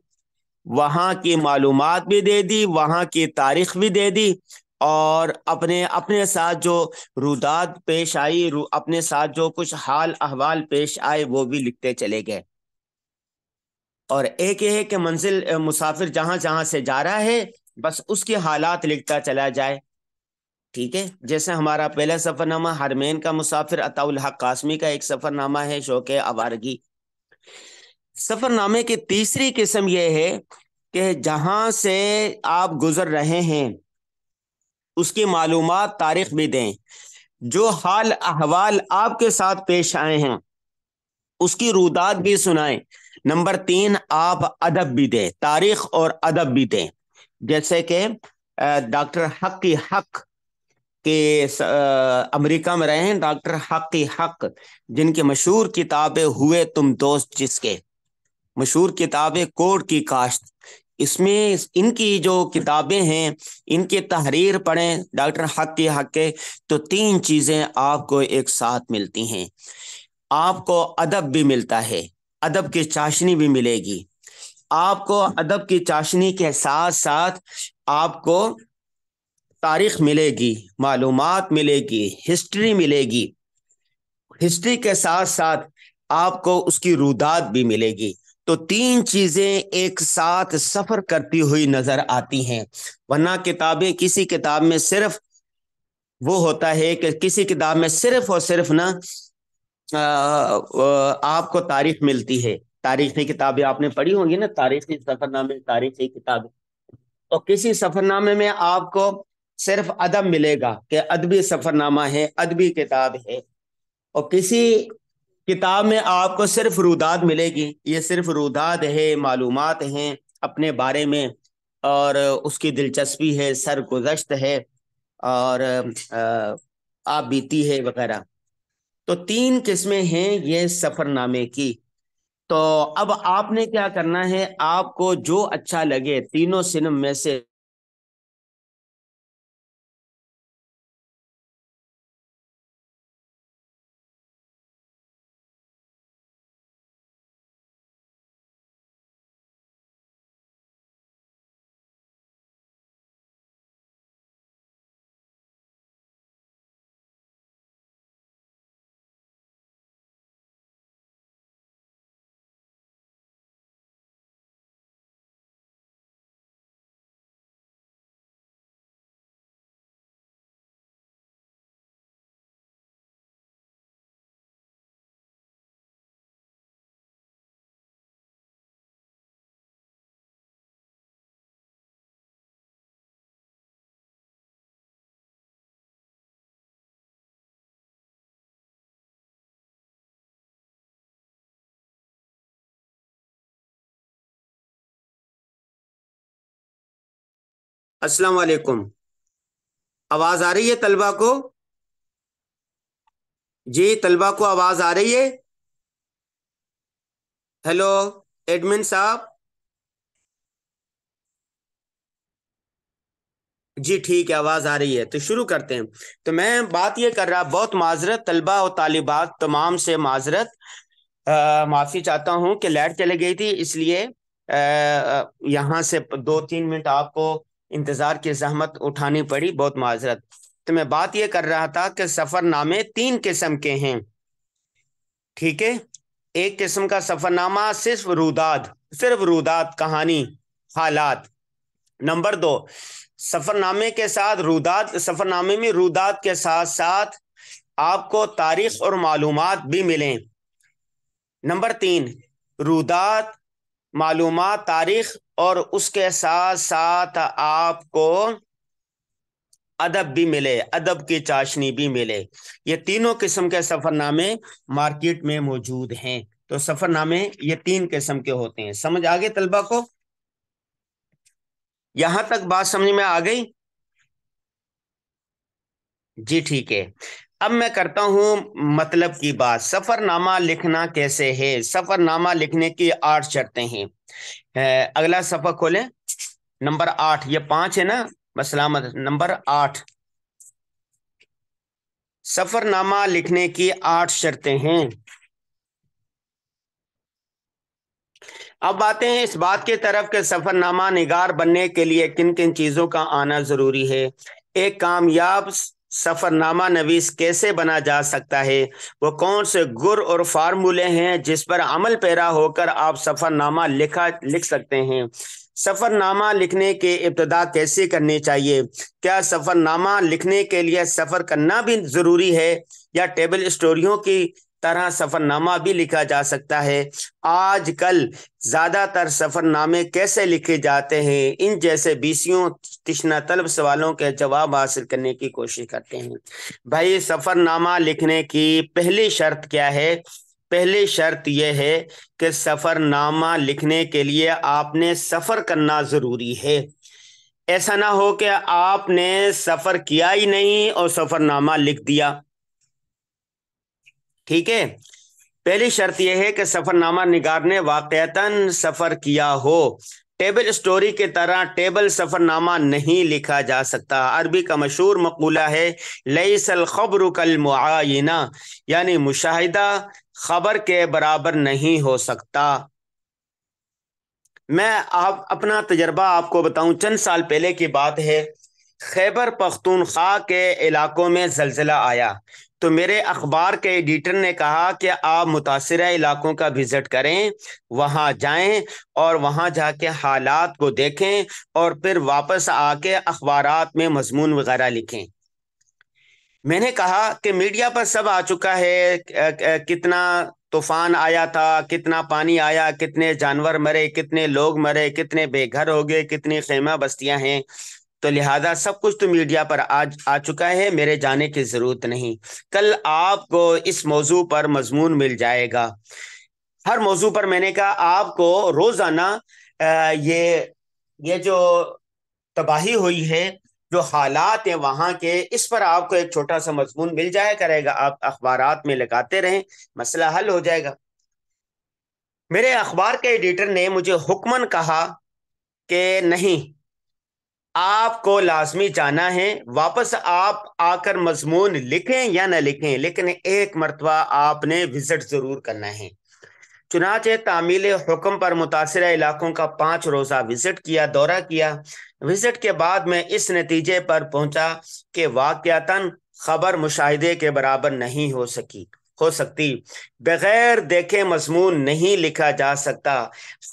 वहाँ की मालूम भी दे दी वहाँ की तारीख भी दे दी और अपने अपने साथ जो रुदात पेश आई अपने साथ जो कुछ हाल अहवाल पेश आए वो भी लिखते चले गए और एक है कि मंजिल मुसाफिर जहां जहां से जा रहा है बस उसके हालात लिखता चला जाए ठीक है जैसे हमारा पहला सफरनामा हरमेन का मुसाफिर अताउल हक कासमी का एक सफरनामा है शोक आवारगी सफरनामे की तीसरी किस्म यह है कि जहां से आप गुजर रहे हैं उसकी मालूम तारीख भी दें जो हाल अहवाल आपके साथ पेश आए हैं उसकी रूदात भी सुनाएं नंबर तीन आप अदब भी दें तारीख और अदब भी दें जैसे कि डॉक्टर हक की हक के अमेरिका में रहे हैं डॉक्टर हक की हक जिनकी मशहूर किताबें हुए तुम दोस्त जिसके मशहूर किताबें कोड की काश्त इसमें इनकी जो किताबें हैं इनके तहरीर पढ़ें डॉक्टर हक की हक के तो तीन चीज़ें आपको एक साथ मिलती हैं आपको अदब भी मिलता है अदब की चाशनी भी मिलेगी आपको अदब की चाशनी के साथ साथ आपको तारीख मिलेगी मालूम मिलेगी हिस्ट्री मिलेगी हिस्ट्री के साथ साथ आपको उसकी रुदात भी मिलेगी तो तीन चीजें एक साथ सफर करती हुई नजर आती हैं वरना किताबें किसी किताब में सिर्फ वो होता है कि किसी किताब में सिर्फ और सिर्फ ना आपको तारीख मिलती है तारीखी किताबें आपने पढ़ी होंगी ना तारीखी सफरनामे तारीखी किताबें तो किसी सफरनामे में आपको सिर्फ अदब मिलेगा कि अदबी सफरनामा है अदबी किताब है और किसी किताब में आपको सिर्फ रुदाद मिलेगी ये सिर्फ रुदाद है मालूम हैं अपने बारे में और उसकी दिलचस्पी है सरगुजश्त है और आप बीती है वगैरह तो तीन किस्में हैं ये सफरनामे की तो अब आपने क्या करना है आपको जो अच्छा लगे तीनों सिनम में से अस्सलाम वालेकुम आवाज आ रही है तलबा को जी तलबा को आवाज आ रही है हेलो एडमिन साहब जी ठीक है आवाज़ आ रही है तो शुरू करते हैं तो मैं बात ये कर रहा बहुत माजरत तलबा और तालिबात तमाम से माजरत माफ़ी चाहता हूँ कि लाइट चली गई थी इसलिए यहाँ से दो तीन मिनट आपको इंतज़ार की जहमत उठानी पड़ी बहुत माजरत तो मैं बात यह कर रहा था कि सफ़रनामे तीन किस्म के हैं ठीक है एक किस्म का सफ़रनामा सिर्फ रुदाद सिर्फ रुदाद कहानी हालात नंबर दो सफ़रनामे के साथ रुदाद सफ़रनामे में रुदाद के साथ साथ आपको तारीख और मालूम भी मिलें नंबर तीन रुदात मालूम तारीख और उसके साथ साथ आपको अदब भी मिले अदब की चाशनी भी मिले ये तीनों किस्म के सफरनामे मार्केट में मौजूद हैं तो सफरनामे ये तीन किस्म के होते हैं समझ आ गए तलबा को यहां तक बात समझ में आ गई जी ठीक है अब मैं करता हूं मतलब की बात सफरनामा लिखना कैसे है सफरनामा लिखने की आठ शर्तें हैं अगला सफर खोले नंबर आठ ये पांच है ना सलामत नंबर आठ सफरनामा लिखने की आठ शर्तें हैं अब आते हैं इस बात की तरफ के सफरनामा निगार बनने के लिए किन किन चीजों का आना जरूरी है एक कामयाब सफरनामा नवीस कैसे बना जा सकता है वो कौन से गुर और फार्मूले हैं जिस पर अमल पैरा होकर आप सफरनामा लिखा लिख सकते हैं सफरनामा लिखने के इब्तदा कैसे करनी चाहिए क्या सफरनामा लिखने के लिए सफर करना भी जरूरी है या टेबल स्टोरियों की तरह सफरनामा भी लिखा जा सकता है आजकल ज्यादातर सफरनामे कैसे लिखे जाते हैं इन जैसे बीसियों तिश्ना तलब सवालों के जवाब हासिल करने की कोशिश करते हैं भाई सफरनामा लिखने की पहली शर्त क्या है पहली शर्त यह है कि सफरनामा लिखने के लिए आपने सफर करना जरूरी है ऐसा ना हो कि आपने सफर किया ही नहीं और सफरनामा लिख दिया ठीक है पहली शर्त यह है कि सफरनामा निगार ने वाकता सफर किया हो टेबल स्टोरी के तरह टेबल सफरनामा नहीं लिखा जा सकता अरबी का मशहूर मकबूला है लईसल खबर कल मुआना यानी मुशाहिदा खबर के बराबर नहीं हो सकता मैं आप अपना तजर्बा आपको बताऊं चंद साल पहले की बात है खैबर पख्तूनख्वा के इलाकों में जलजिला आया तो मेरे अखबार के एडिटर ने कहा कि आप मुतासर इलाकों का विज़िट करें वहां जाएं और वहां जाके हालात को देखें और फिर वापस आके अखबार में मजमून वगैरह लिखें मैंने कहा कि मीडिया पर सब आ चुका है कितना तूफान आया था कितना पानी आया कितने जानवर मरे कितने लोग मरे कितने बेघर हो गए कितनी खेमा बस्तियां हैं तो लिहाजा सब कुछ तो मीडिया पर आज आ चुका है मेरे जाने की ज़रूरत नहीं कल आपको इस मौजू पर मजमून मिल जाएगा हर मौजू पर मैंने कहा आपको रोज़ाना ये ये जो तबाही हुई है जो हालात हैं वहां के इस पर आपको एक छोटा सा मजमून मिल जाया करेगा आप अखबार में लगाते रहें मसला हल हो जाएगा मेरे अखबार के एडिटर ने मुझे हुक्मन कहा कि नहीं आपको लाजमी जाना है वापस आप आकर मजमून लिखें या ना लिखें लेकिन एक मरतबा आपने विजिट ज़रूर करना है चुनाच तामील हुक्म पर मुतासर इलाकों का पांच रोज़ा विजिट किया दौरा किया विजिट के बाद में इस नतीजे पर पहुंचा कि वाक़ता खबर मुशाहे के बराबर नहीं हो सकी हो सकती बगैर देखे मजमून नहीं लिखा जा सकता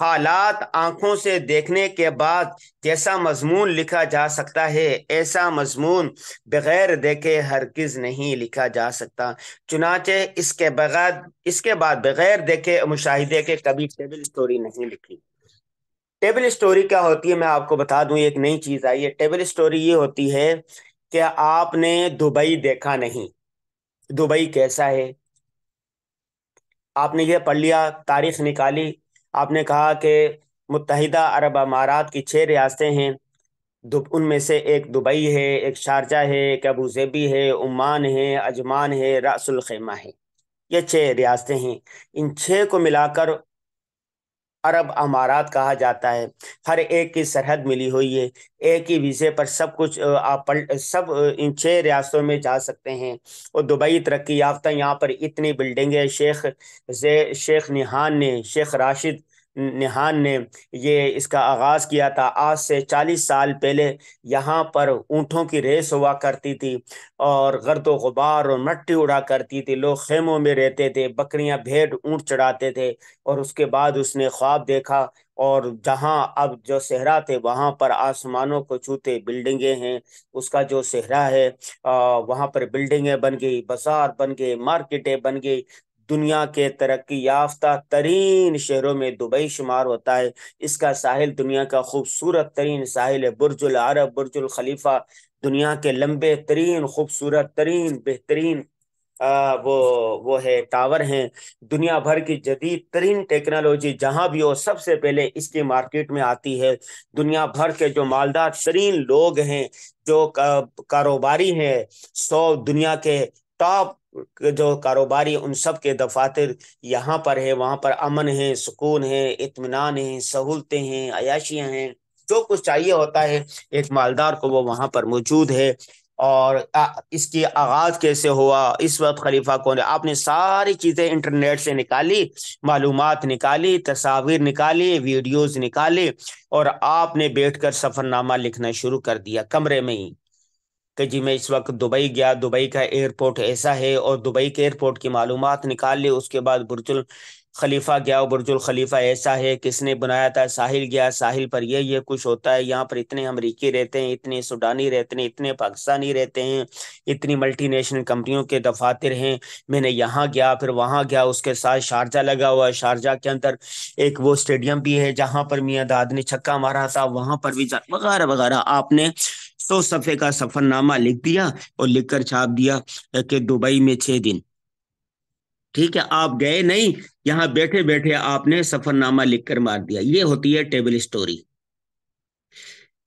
हालात आंखों से देखने के बाद जैसा मजमून लिखा जा सकता है ऐसा मजमून बगैर देखे हरगिज नहीं लिखा जा सकता चुनाचे इसके बगैर इसके बाद बगैर देखे मुशाहिदे के कभी टेबल स्टोरी नहीं लिखी टेबल स्टोरी क्या होती है मैं आपको बता दूं एक नई चीज आई है टेबल स्टोरी ये होती है कि आपने दुबई देखा नहीं दुबई कैसा है आपने ये पढ़ लिया तारीख निकाली आपने कहा कि मुतहदा अरब अमारात की छः रियासतें हैं उनमें से एक दुबई है एक शारजा है एक अबू जेबी है उमान है अजमान है रासुलखेमा है ये छः रियासतें हैं इन छः को मिलाकर अरब अमारात कहा जाता है हर एक की सरहद मिली हुई है एक ही वीज़े पर सब कुछ आप पल, सब इन छः रियासतों में जा सकते हैं और दुबई तरक्की याफ्ता यहाँ पर इतनी है शेख जे शेख निहान ने शेख राशिद निहान ने ये इसका आगाज़ किया था आज से चालीस साल पहले यहाँ पर ऊँटों की रेस हुआ करती थी और गर्द गुबार और मट्टी उड़ा करती थी लोग खेमों में रहते थे बकरियाँ भेड़ ऊँट चढ़ाते थे और उसके बाद उसने ख्वाब देखा और जहाँ अब जो सहरा थे वहाँ पर आसमानों को छूते बिल्डिंगें हैं उसका जो सहरा है वहाँ पर बिल्डिंगें बन गई बाजार बन गए मार्केटें बन गई दुनिया के तरक्की याफ्ता तरीन शहरों में दुबई शुमार होता है इसका साहिल दुनिया का खूबसूरत तरीन साहिल है बुरजुल अरब बुरजुल खलीफा दुनिया के लंबे तरीन खूबसूरत तरीन बेहतरीन आ, वो वो है टावर हैं दुनिया भर की जदीद तरीन टेक्नोलॉजी जहाँ भी हो सबसे पहले इसकी मार्केट में आती है दुनिया भर के जो मालदार तरीन लोग हैं जो का, कारोबारी हैं सौ दुनिया के टॉप जो कारोबारी उन सब के दफातर यहाँ पर है वहाँ पर अमन है सुकून है इतमान है सहूलतें हैं अयाशियाँ हैं जो कुछ चाहिए होता है एक मालदार को वो वहाँ पर मौजूद है और इसकी आगाज कैसे हुआ इस वक्त खलीफा कौन है आपने सारी चीज़ें इंटरनेट से निकाली मालूम निकाली तस्वीर निकाली वीडियोज निकाली और आपने बैठकर सफ़रनामा लिखना शुरू कर दिया कमरे में ही कि जी मैं इस वक्त दुबई गया दुबई का एयरपोर्ट ऐसा है और दुबई के एयरपोर्ट की मालूम निकाल ली उसके बाद बुर्जुल खलीफा गया बुरजुल खलीफा ऐसा है किसने बनाया था साहिल गया साहिल पर ये ये कुछ होता है यहाँ पर इतने अमरीकी रहते हैं इतने सूडानी रहते हैं इतने पाकिस्तानी रहते हैं इतनी मल्टीनेशनल कंपनियों के दफातर हैं मैंने यहाँ गया फिर वहाँ गया उसके साथ शारजा लगा हुआ है शारजा के अंदर एक वो स्टेडियम भी है जहाँ पर मियाँ दाद ने छक्का मारा था वहाँ पर भी वगैरह वगैरह आपने सौ तो सफ़े का सफ़रनामा लिख दिया और लिखकर छाप दिया कि दुबई में छह दिन ठीक है आप गए नहीं यहां बैठे बैठे आपने सफ़रनामा लिखकर मार दिया ये होती है टेबल स्टोरी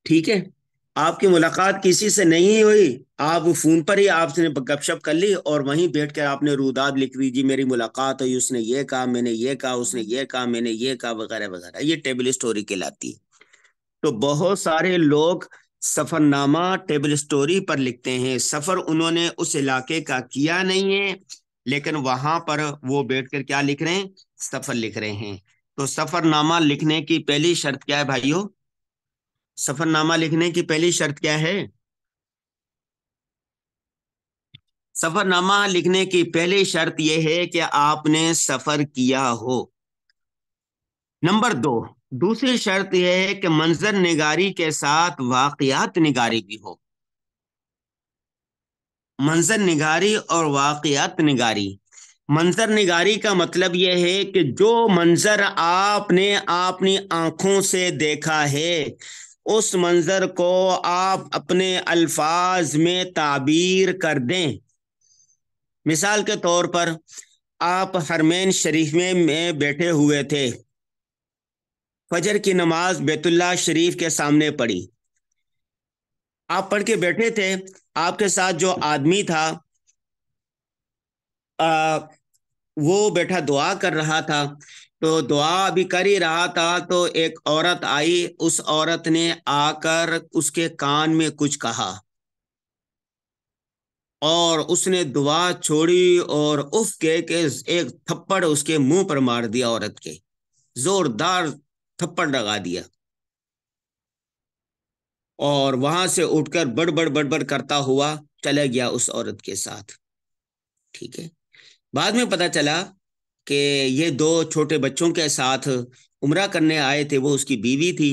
ठीक है आपकी मुलाकात किसी से नहीं हुई आप फोन पर ही आपने गपशप कर ली और वहीं बैठ कर आपने रुदाद लिख दी जी मेरी मुलाकात हुई उसने ये कहा मैंने ये कहा उसने ये कहा मैंने ये कहा वगैरह वगैरह ये टेबल स्टोरी कहलाती है तो बहुत सारे लोग सफरनामा टेबल स्टोरी पर लिखते हैं सफर उन्होंने उस इलाके का किया नहीं है लेकिन वहां पर वो बैठकर क्या लिख रहे हैं सफर लिख रहे हैं तो सफरनामा लिखने की पहली शर्त क्या है भाइयों सफरनामा लिखने की पहली शर्त क्या है सफरनामा लिखने की पहली शर्त यह है कि आपने सफर किया हो नंबर दो दूसरी शर्त यह है कि मंजर निगारी के साथ वाकयात निगारी भी हो मंजर निगारी और वाकयात निगारी मंजर निगारी का मतलब यह है कि जो मंजर आपने अपनी आंखों से देखा है उस मंजर को आप अपने अल्फाज में ताबीर कर दें मिसाल के तौर पर आप हरमेन शरीफ में बैठे हुए थे फजर की नमाज बेतुल्ला शरीफ के सामने पड़ी आप पढ़ के बैठे थे आपके साथ जो आदमी था आ, वो बैठा दुआ कर रहा था तो दुआ अभी कर ही रहा था तो एक औरत आई उस औरत ने आकर उसके कान में कुछ कहा और उसने दुआ छोड़ी और उफ के, के एक थप्पड़ उसके मुंह पर मार दिया औरत के जोरदार थप्पड़ लगा दिया और वहां से उठकर बड़बड़ बड़बड़ करता हुआ चला गया उस औरत के साथ ठीक है बाद में पता चला कि ये दो छोटे बच्चों के साथ उम्र करने आए थे वो उसकी बीवी थी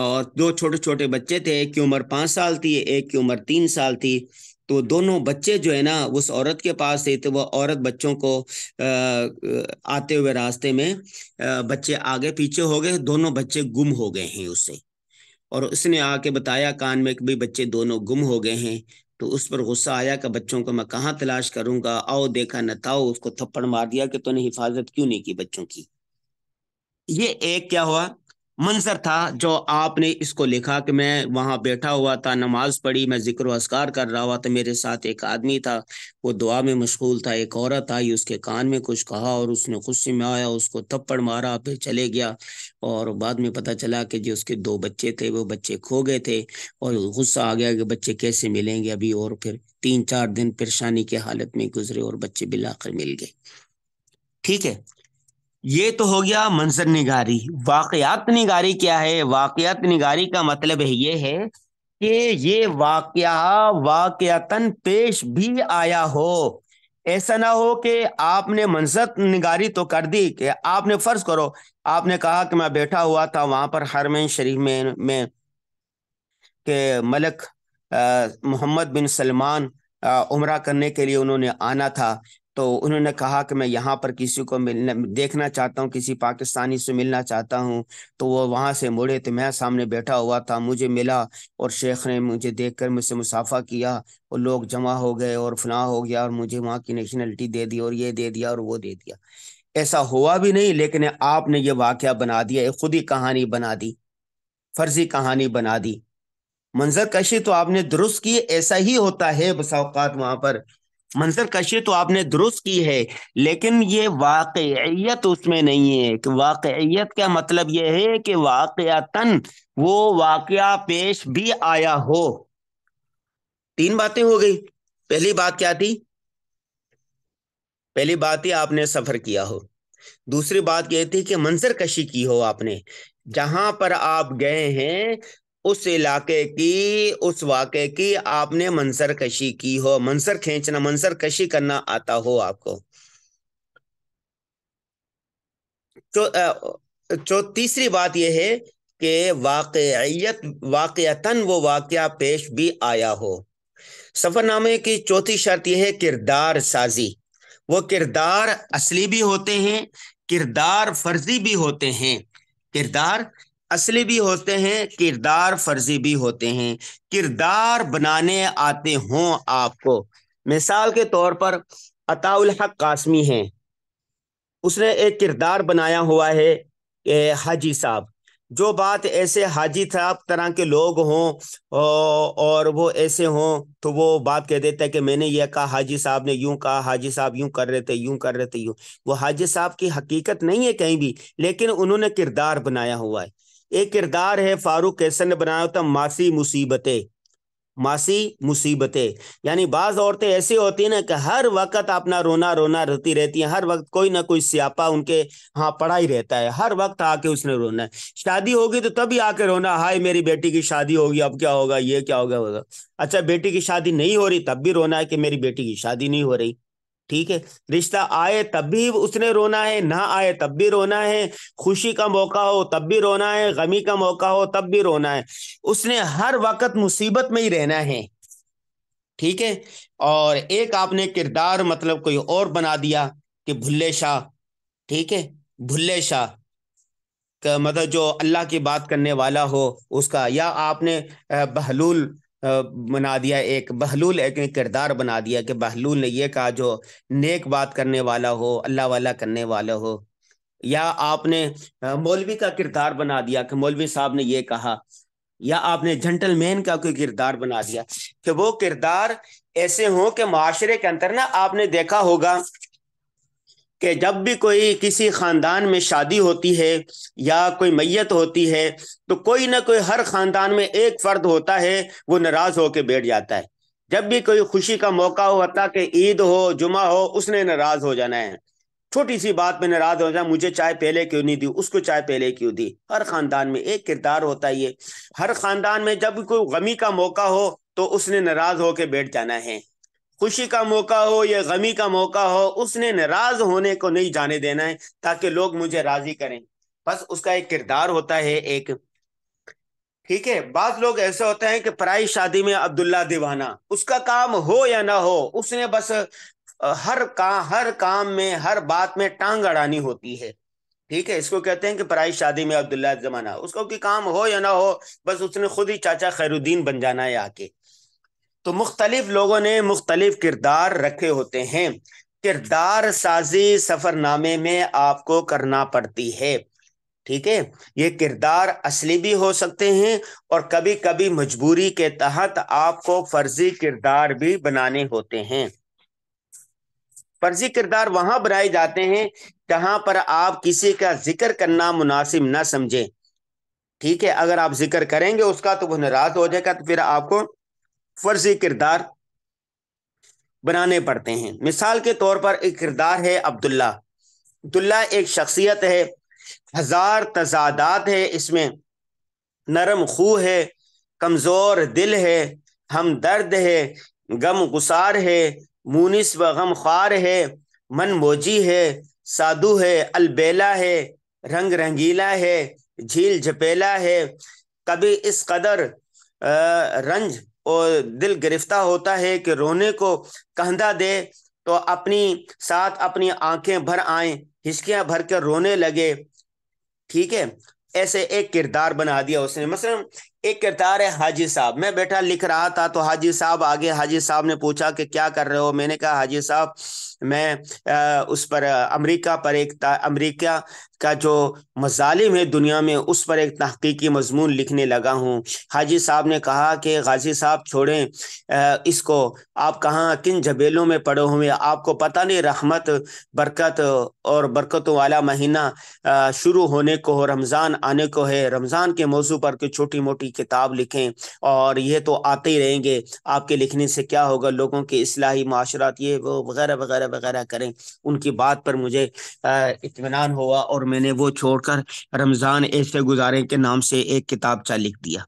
और दो छोटे छोटे बच्चे थे एक की उम्र पांच साल थी एक की उम्र तीन साल थी तो दोनों बच्चे जो है ना उस औरत के पास थे तो वह औरत बच्चों को आ, आते हुए रास्ते में आ, बच्चे आगे पीछे हो गए दोनों बच्चे गुम हो गए हैं उससे और उसने आके बताया कान में कि भाई बच्चे दोनों गुम हो गए हैं तो उस पर गुस्सा आया कि बच्चों को मैं कहाँ तलाश करूंगा आओ देखा न था उसको थप्पड़ मार दिया कि तूने हिफाजत क्यों नहीं की बच्चों की ये एक क्या हुआ मंजर था जो आपने इसको लिखा कि मैं वहां बैठा हुआ था नमाज पढ़ी मैं जिक्र असकार कर रहा हुआ था मेरे साथ एक आदमी था वो दुआ में मशगूल था एक औरत आई उसके कान में कुछ कहा और उसने गुस्से में आया उसको थप्पड़ मारा फिर चले गया और बाद में पता चला कि जो उसके दो बच्चे थे वो बच्चे खो गए थे और गुस्सा आ गया कि बच्चे कैसे मिलेंगे अभी और फिर तीन चार दिन परेशानी के हालत में गुजरे और बच्चे बिलाकर मिल गए ठीक है ये तो हो गया मंजर निगारी वाकयात निगारी क्या है वाकयात निगारी का मतलब है ये है कि ये वाकया वाकयातन पेश भी आया हो ऐसा ना हो कि आपने मंजर निगारी तो कर दी कि आपने फर्ज करो आपने कहा कि मैं बैठा हुआ था वहां पर हरमैन शरीफ में में के मलक मोहम्मद बिन सलमान उम्र करने के लिए उन्होंने आना था तो उन्होंने कहा कि मैं यहाँ पर किसी को मिलना देखना चाहता हूँ किसी पाकिस्तानी से मिलना चाहता हूँ तो वो वहाँ से मुड़े तो मैं सामने बैठा हुआ था मुझे मिला और शेख ने मुझे देख कर मुझसे मुसाफा किया और लोग जमा हो गए और फना हो गया और मुझे वहाँ की नेशनलिटी दे दी और ये दे दिया और वो दे दिया ऐसा हुआ भी नहीं लेकिन आपने ये वाक़ बना दिया खुद ही कहानी बना दी फर्जी कहानी बना दी मंजर कशी तो आपने दुरुस्त की ऐसा ही होता है बसाओकात वहाँ पर मंसर कशी तो आपने दुरुस्त की है लेकिन ये वाकत उसमें नहीं है कि वाकत का मतलब यह है कि वाकयातन वो वाकया पेश भी आया हो तीन बातें हो गई पहली बात क्या थी पहली बात ही आपने सफर किया हो दूसरी बात यह थी कि मंजर कशी की हो आपने जहां पर आप गए हैं उस इलाके की उस वाक़े की आपने मंसर कशी की हो मंसर खींचना मंसर कशी करना आता हो आपको तो, तो तीसरी बात यह है कि वाकत वाकता वो वाक़ पेश भी आया हो सफ़रनामे की चौथी शर्त यह है किरदार साजी वो किरदार असली भी होते हैं किरदार फर्जी भी होते हैं किरदार असली भी होते हैं किरदार फर्जी भी होते हैं किरदार बनाने आते हों आपको मिसाल के तौर पर अताउल हक कासमी हैं उसने एक किरदार बनाया हुआ है हाजी साहब जो बात ऐसे हाजी साहब तरह के लोग हों और वो ऐसे हों तो वो बात कह देता है कि मैंने ये कहा हाजी साहब ने यूं कहा हाजी साहब यूं कर रहे थे यूं कर रहे थे यूं वो हाजी साहब की हकीकत नहीं है कहीं भी लेकिन उन्होंने किरदार बनाया हुआ है एक किरदार है फारूक कैसन ने बनाया होता मासी मुसीबतें मासी मुसीबतें यानी बाज औरतें ऐसी होती हैं ना कि हर वक्त अपना रोना रोना रहती रहती हैं हर वक्त कोई ना कोई स्यापा उनके हाँ पड़ा ही रहता है हर वक्त आके उसने रोना है शादी होगी तो तभी आके रोना हाय मेरी बेटी की शादी होगी अब क्या होगा ये क्या होगा होगा अच्छा बेटी की शादी नहीं हो रही तब भी रोना है कि मेरी बेटी की शादी नहीं हो रही ठीक है रिश्ता आए तब भी उसने रोना है ना आए तब भी रोना है खुशी का मौका हो तब भी रोना है गमी का मौका हो तब भी रोना है उसने हर वक्त मुसीबत में ही रहना है ठीक है और एक आपने किरदार मतलब कोई और बना दिया कि भुल्ले शाह ठीक है भुल्ले शाह मतलब जो अल्लाह की बात करने वाला हो उसका या आपने बहलूल बना दिया एक बहलूल एक किरदार बना दिया कि बहलूल ने यह कहा जो नेक बात करने वाला हो अल्लाह वाला करने वाला हो या आपने मौलवी का किरदार बना दिया कि मौलवी साहब ने यह कहा या आपने जेंटलमैन का कोई किरदार बना दिया कि वो किरदार ऐसे हो कि माशरे के अंदर ना आपने देखा होगा कि जब भी कोई किसी ख़ानदान में शादी होती है या कोई मैत होती है तो कोई ना कोई हर ख़ानदान में एक फ़र्द होता है वो नाराज़ होकर बैठ जाता है जब भी कोई खुशी का मौका होता कि ईद हो जुमा हो उसने नाराज़ हो जाना है छोटी सी बात में नाराज हो जाए मुझे चाय पहले क्यों नहीं दी उसको चाय पहले क्यों दी हर खानदान में एक किरदार होता है ये हर खानदान में जब कोई गमी का मौका हो तो उसने नाराज होकर बैठ जाना है खुशी का मौका हो या गमी का मौका हो उसने नाराज होने को नहीं जाने देना है ताकि लोग मुझे राजी करें बस उसका एक किरदार होता है एक ठीक है बाद लोग ऐसे होते हैं कि पराई शादी में अब्दुल्ला दीवाना उसका काम हो या ना हो उसने बस हर का हर काम में हर बात में टांग अड़ानी होती है ठीक है इसको कहते हैं कि पराई शादी में अब्दुल्ला जमाना उसको कि काम हो या ना हो बस उसने खुद ही चाचा खैरुद्दीन बन जाना है आके तो मुख्तलिफ लोगों ने मुख्तलिफ किरदार रखे होते हैं किरदार साजी सफरनामे में आपको करना पड़ती है ठीक है ये किरदार असली भी हो सकते हैं और कभी कभी मजबूरी के तहत आपको फर्जी किरदार भी बनाने होते हैं फर्जी किरदार वहां बनाए जाते हैं जहां पर आप किसी का जिक्र करना मुनासिब ना समझें ठीक है अगर आप जिक्र करेंगे उसका तो वह नाराज हो जाएगा तो फिर आपको फर्जी किरदार बनाने पड़ते हैं मिसाल के तौर पर एक किरदार है अब्दुल्ला अब्दुल्ला एक शख्सियत है हजार तजादात है इसमें नरम खू है कमज़ोर दिल है हम दर्द है गम गुसार है मुनिस व गम ख्वार है मन मोजी है साधु है अलबेला है रंग रंगीला है झील झपेला है कभी इस कदर रंज और दिल गिरफ्तार होता है कि रोने को कंधा दे तो अपनी साथ अपनी आंखें भर आए हिचकियां भर कर रोने लगे ठीक है ऐसे एक किरदार बना दिया उसने मसलन एक किरदार है हाजी साहब मैं बेटा लिख रहा था तो हाजी साहब आगे हाजी साहब ने पूछा कि क्या कर रहे हो मैंने कहा हाजी साहब मैं आ, उस पर अमेरिका पर एक अमेरिका का जो मजालिम है दुनिया में उस पर एक तहकीकी मजमून लिखने लगा हूँ हाजी साहब ने कहा कि गाजी साहब छोड़ें इसको आप कहाँ किन जबेलों में पड़े हुए आपको पता नहीं रहमत बरकत और बरकतों वाला महीना शुरू होने को हो रमज़ान आने को है रमज़ान के मौजू पर कोई छोटी मोटी किताब लिखें और ये तो आते ही रहेंगे आपके लिखने से क्या होगा लोगों के असलाही माशरात ये वो वगैरह वगैरह वगैरह करें उनकी बात पर मुझे इतमान हुआ और मैंने वो छोड़कर रमज़ान ऐसे गुजारे के नाम से एक चा लिख दिया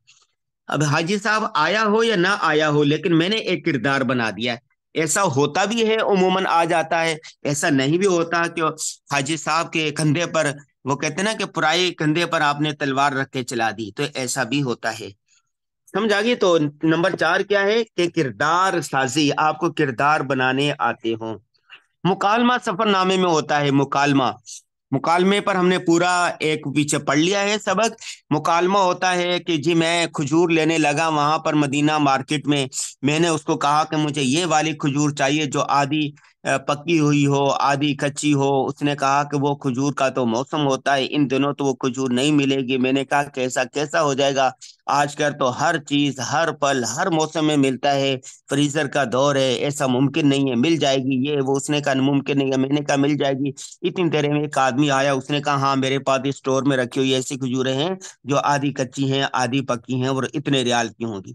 अब हाजी साहब आया हो या ना आया हो लेकिन मैंने एक किरदार बना दिया है ऐसा होता भी है उमूमन आ जाता है ऐसा नहीं भी होता कि हाजी साहब के कंधे पर वो कहते हैं ना कि पुराई कंधे पर आपने तलवार रख के चला दी तो ऐसा भी होता है समझ आ गई तो नंबर चार क्या है कि किरदार साजी आपको किरदार बनाने आते हो मुकालमा सफरनामे में होता है मुकालमा मुकालमे पर हमने पूरा एक पीछे पढ़ लिया है सबक मुकालमा होता है कि जी मैं खजूर लेने लगा वहां पर मदीना मार्केट में मैंने उसको कहा कि मुझे ये वाली खजूर चाहिए जो आधी पकी हुई हो आधी कच्ची हो उसने कहा कि वो खजूर का तो मौसम होता है इन दिनों तो वो खजूर नहीं मिलेगी मैंने कहा कैसा कैसा हो जाएगा आजकल तो हर चीज हर पल हर मौसम में मिलता है फ्रीजर का दौर है ऐसा मुमकिन नहीं है मिल जाएगी ये वो उसने कहा मुमकिन नहीं है मैंने कहा मिल जाएगी इतनी देर में एक आदमी आया उसने कहा हाँ मेरे पास स्टोर में रखी हुई ऐसी खजूरें हैं जो आधी कच्ची हैं आधी पक्की हैं और इतने रियाल की होंगी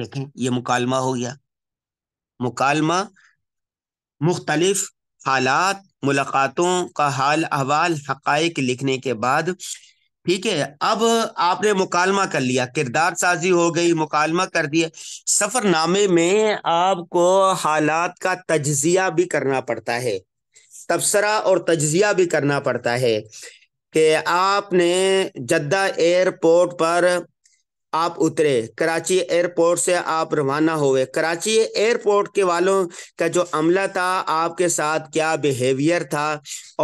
देखें ये मुकालमा हो गया मुकालमा मुख्तलिफ हालात मुलाकातों का हाल अहवाल हक़ लिखने के बाद ठीक है अब आपने मुकालमा कर लिया किरदार साजी हो गई मुकालमा कर दिया सफरनामे में आपको हालात का तजिया भी करना पड़ता है तबसरा और तजिया भी करना पड़ता है कि आपने जद्दा एयरपोर्ट पर आप उतरे कराची एयरपोर्ट से आप रवाना हुए कराची एयरपोर्ट के वालों का जो अमला था आपके साथ क्या बिहेवियर था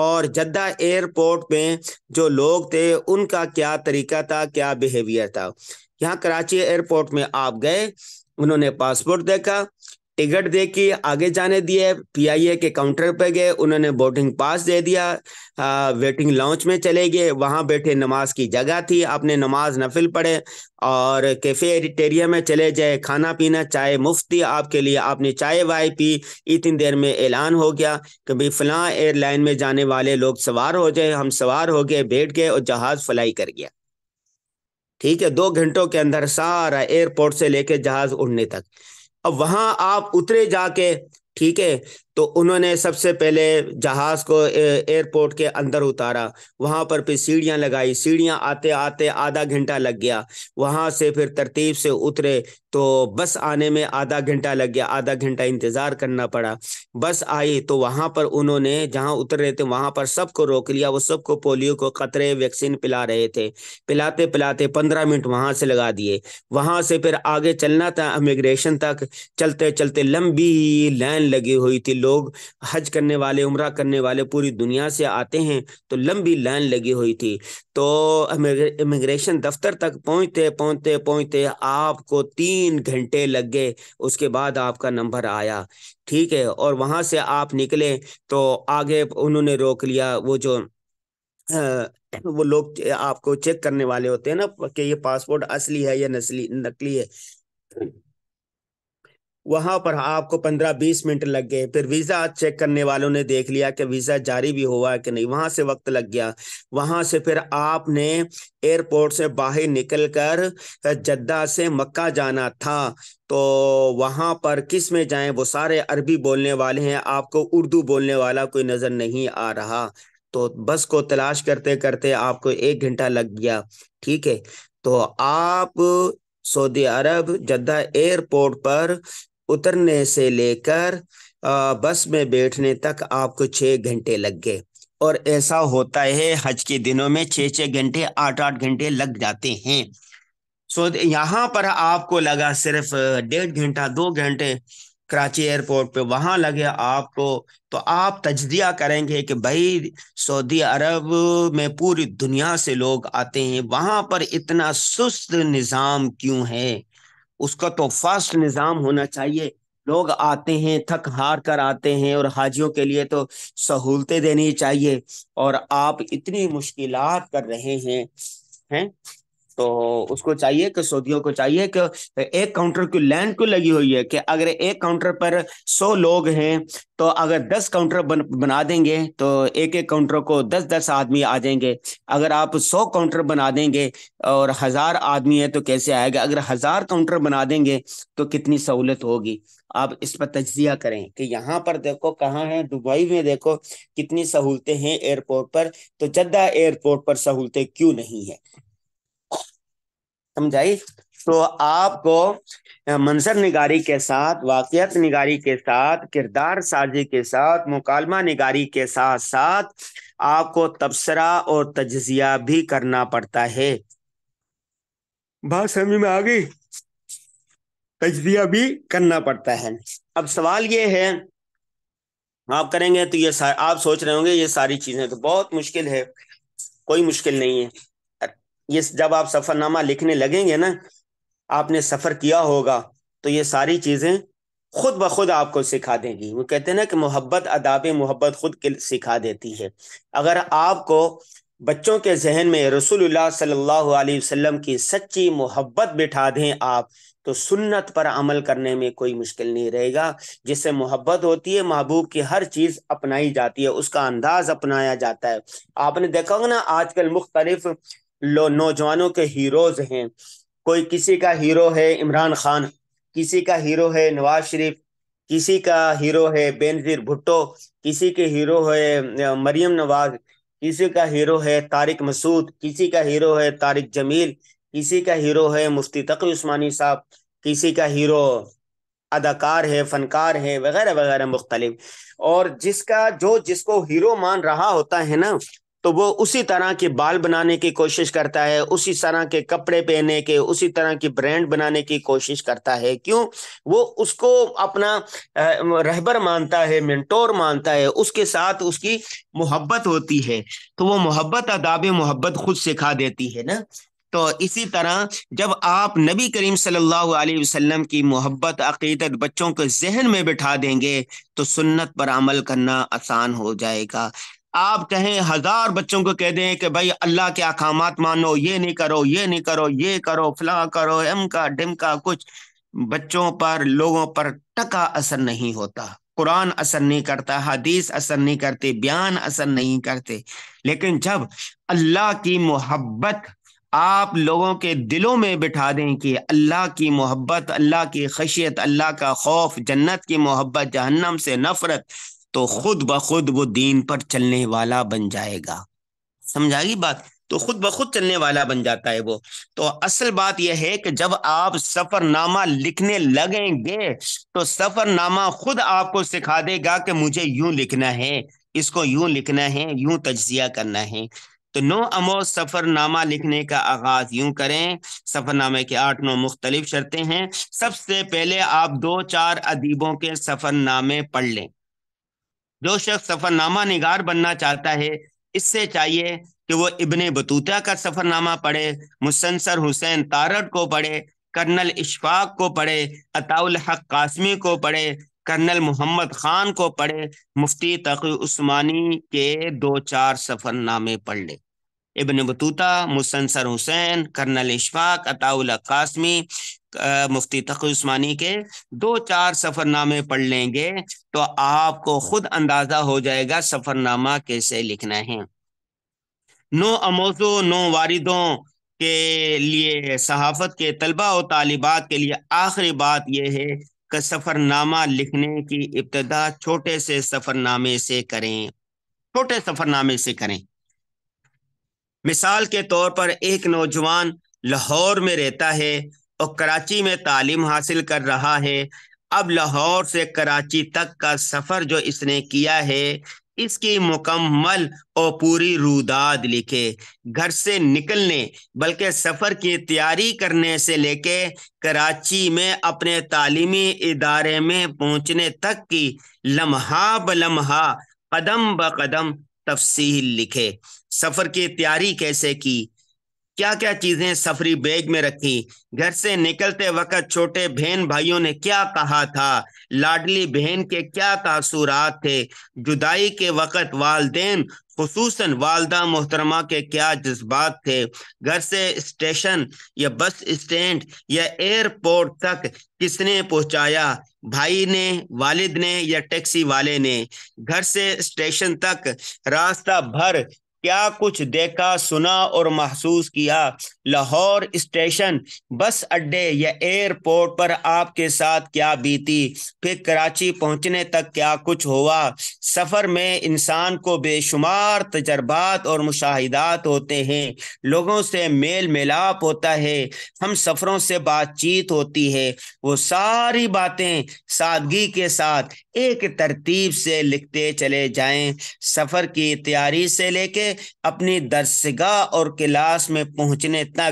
और जद्दा एयरपोर्ट में जो लोग थे उनका क्या तरीका था क्या बिहेवियर था यहाँ कराची एयरपोर्ट में आप गए उन्होंने पासपोर्ट देखा टिकट दे के आगे जाने दिए पीआईए के काउंटर पे गए उन्होंने बोर्डिंग पास दे दिया आ, वेटिंग लाउंज में चले गए वहां बैठे नमाज की जगह थी आपने नमाज नफिल पढ़े और कैफेटेरिया में चले जाए खाना पीना चाय मुफ्त थी आपके लिए आपने चाय वाय पी इतनी देर में ऐलान हो गया कि भाई फलां एयरलाइन में जाने वाले लोग सवार हो जाए हम सवार हो गए बैठ गए और जहाज फ्लाई कर गया ठीक है दो घंटों के अंदर सारा एयरपोर्ट से लेके जहाज उड़ने तक अब वहां आप उतरे जाके ठीक है तो उन्होंने सबसे पहले जहाज को एयरपोर्ट के अंदर उतारा वहां पर फिर सीढ़ियां लगाई सीढ़ियां आते आते आधा घंटा लग गया वहां से फिर तरतीब से उतरे तो बस आने में आधा घंटा लग गया आधा घंटा इंतजार करना पड़ा बस आई तो वहां पर उन्होंने जहां उतर रहे थे वहां पर सबको रोक लिया वो सबको पोलियो को कतरे वैक्सीन पिला रहे थे पिलाते पिलाते पंद्रह मिनट वहां से लगा दिए वहां से फिर आगे चलना था इमिग्रेशन तक चलते चलते लंबी लाइन लगी हुई थी लोग हज करने वाले उम्र करने वाले पूरी दुनिया से आते हैं तो लंबी लाइन लगी हुई थी तो इमिग्रेशन दफ्तर तक पहुंचते पहुंचते पहुंचते आपको तीन घंटे लग गए उसके बाद आपका नंबर आया ठीक है और वहां से आप निकले तो आगे उन्होंने रोक लिया वो जो वो लोग आपको चेक करने वाले होते हैं ना कि ये पासपोर्ट असली है या नस्ली नकली है वहां पर आपको पंद्रह बीस मिनट लग गए फिर वीजा चेक करने वालों ने देख लिया कि वीजा जारी भी हुआ है कि नहीं वहां से वक्त लग गया वहां से फिर आपने एयरपोर्ट से बाहर निकल कर जद्दा से मक्का जाना था तो वहाँ पर किस में जाएं वो सारे अरबी बोलने वाले हैं आपको उर्दू बोलने वाला कोई नज़र नहीं आ रहा तो बस को तलाश करते करते आपको एक घंटा लग गया ठीक है तो आप सऊदी अरब जद्दा एयरपोर्ट पर उतरने से लेकर बस में बैठने तक आपको छः घंटे लग गए और ऐसा होता है हज के दिनों में छः छः घंटे आठ आठ घंटे लग जाते हैं सो so, यहाँ पर आपको लगा सिर्फ डेढ़ घंटा दो घंटे कराची एयरपोर्ट पे वहाँ लगे आपको तो आप तजिया करेंगे कि भाई सऊदी अरब में पूरी दुनिया से लोग आते हैं वहाँ पर इतना सुस्त निज़ाम क्यों है उसका तो फास्ट निज़ाम होना चाहिए लोग आते हैं थक हार कर आते हैं और हाजियों के लिए तो सहूलतें देनी चाहिए और आप इतनी मुश्किलात कर रहे हैं हैं तो उसको चाहिए कि सऊदियों को चाहिए कि एक काउंटर की लैंड क्यों लगी हुई है कि अगर एक काउंटर पर सौ लोग हैं तो अगर दस काउंटर बन, बना देंगे तो एक एक काउंटर को दस दस आदमी आ जाएंगे अगर आप सौ काउंटर बना देंगे और हजार आदमी है तो कैसे आएगा अगर हजार काउंटर बना देंगे तो कितनी सहूलत होगी आप इस पर तजिया करें कि यहाँ पर देखो कहाँ है दुबई में देखो कितनी सहूलतें हैं एयरपोर्ट पर तो जद्दा एयरपोर्ट पर सहूलतें क्यों नहीं है समझाई तो आपको मंसर निगारी के साथ वाकियत निगारी के साथ किरदार साजी के साथ मुकालमा निगारी के साथ साथ आपको तबसरा और तजिया भी करना पड़ता है बात समझ में आ गई तजिया भी करना पड़ता है अब सवाल ये है आप करेंगे तो ये आप सोच रहे होंगे ये सारी चीजें तो बहुत मुश्किल है कोई मुश्किल नहीं है ये जब आप सफरनामा लिखने लगेंगे ना आपने सफर किया होगा तो ये सारी चीजें खुद ब खुद आपको सिखा देंगी वो कहते हैं ना कि मोहब्बत अदाब मोहब्बत खुद के सिखा देती है अगर आपको बच्चों के जहन में रसूलुल्लाह सल्लल्लाहु अलैहि वसल्लम की सच्ची मोहब्बत बिठा दें आप तो सुन्नत पर अमल करने में कोई मुश्किल नहीं रहेगा जिससे मोहब्बत होती है महबूब की हर चीज़ अपनाई जाती है उसका अंदाज अपनाया जाता है आपने देखा होगा ना आजकल मुख्तलिफ नौजवानों के हीरोज हैं कोई किसी का हीरो है इमरान खान किसी का हीरो है नवाज शरीफ किसी का हीरो है बेनजीर भुट्टो किसी के हीरो है मरियम नवाज किसी का हीरो है तारिक मसूद किसी का हीरो है तारिक जमील किसी का हीरो है मुफ्ती तकी उस्मानी साहब किसी का हीरो अदाकार है फनकार है वगैरह वगैरह मुख्तलिफ और जिसका जो जिसको हीरो मान रहा होता है ना तो वो उसी तरह के बाल बनाने की कोशिश करता है उसी तरह के कपड़े पहनने के उसी तरह की ब्रांड बनाने की कोशिश करता है क्यों वो उसको अपना रहबर मानता है मेंटोर मानता है उसके साथ उसकी मोहब्बत होती है तो वो मोहब्बत अदाब मोहब्बत खुद सिखा देती है ना तो इसी तरह जब आप नबी करीम सल्लल्लाहु अलैहि वसल्लम की मोहब्बत अकीदत बच्चों के जहन में बिठा देंगे तो सुन्नत पर अमल करना आसान हो जाएगा आप कहें हजार बच्चों को कह दें कि भाई अल्लाह के अकाम मानो ये नहीं करो ये नहीं करो ये करो फला करो एम का डिम का कुछ बच्चों पर लोगों पर टका असर नहीं होता कुरान असर नहीं करता हदीस असर नहीं करते बयान असर नहीं करते लेकिन जब अल्लाह की मोहब्बत आप लोगों के दिलों में बिठा दें कि अल्लाह की मोहब्बत अल्लाह की खशियत अल्लाह का खौफ जन्नत की मोहब्बत जहन्नम से नफरत तो खुद ब खुद वो दीन पर चलने वाला बन जाएगा समझा गई बात तो खुद ब खुद चलने वाला बन जाता है वो तो असल बात यह है कि जब आप सफरनामा लिखने लगेंगे तो सफरनामा खुद आपको सिखा देगा कि मुझे यूं लिखना है इसको यूं लिखना है यूं तजिया करना है तो नो अमो सफरनामा लिखने का आगाज यूं करें सफरनामे के आठ नौ मुख्तलिफ शर्तें हैं सबसे पहले आप दो चार अदीबों के सफरनामे पढ़ लें जो शख्स सफरनामा निगार बनना चाहता है इससे चाहिए कि वो इबन बतूता का सफरनामा पढ़े मुसनसर हुसैन तारड को पढ़े कर्नल इशफाक को पढ़े अताउल हक कासमी को पढ़े कर्नल मोहम्मद खान को पढ़े मुफ्ती तकी उस्मानी के दो चार सफरनामे पढ़ ले Ibn Battuta Mustansar Hussain colonel Ishfaq Ataul Qasmi Mufti Taqi Usmani के दो चार सफरनामे पढ़ लेंगे तो आपको खुद अंदाजा हो जाएगा सफरनामा कैसे लिखना है नो अमोसो नो वारिदों के लिए सहाफत के तलबा और तालिबात के लिए आखिरी बात यह है कि सफ़रनामा लिखने की इब्तदा छोटे से सफ़रनामे से करें छोटे सफ़रनामे से करें मिसाल के तौर पर एक नौजवान लाहौर में रहता है और कराची में तालीम हासिल कर रहा है अब लाहौर से कराची तक का सफर जो इसने किया है इसकी मुकम्मल और पूरी रुदाद लिखे घर से निकलने बल्कि सफ़र की तैयारी करने से लेके कराची में अपने तालीमी इदारे में पहुंचने तक की लम्हा ब लम्हा कदम ब कदम तफसील लिखे सफ़र की तैयारी कैसे की क्या क्या चीजें सफरी बैग में रखी घर से निकलते वक्त छोटे बहन भाइयों ने क्या कहा था लाडली बहन के क्या तासुरात थे जुदाई के वक्त वालदेन खसूस वालदा मोहतरमा के क्या जज्बात थे घर से स्टेशन या बस स्टैंड या एयरपोर्ट तक किसने पहुंचाया भाई ने वालिद ने या टैक्सी वाले ने घर से स्टेशन तक रास्ता भर क्या कुछ देखा सुना और महसूस किया लाहौर स्टेशन बस अड्डे या एयरपोर्ट पर आपके साथ क्या बीती फिर कराची पहुंचने तक क्या कुछ हुआ सफ़र में इंसान को बेशुमार तजर्बात और मुशाहिदात होते हैं लोगों से मेल मिलाप होता है हम सफ़रों से बातचीत होती है वो सारी बातें सादगी के साथ एक तरतीब से लिखते चले जाएं सफ़र की तैयारी से लेके अपनी दरसगा और क्लास में पहुंचने जितना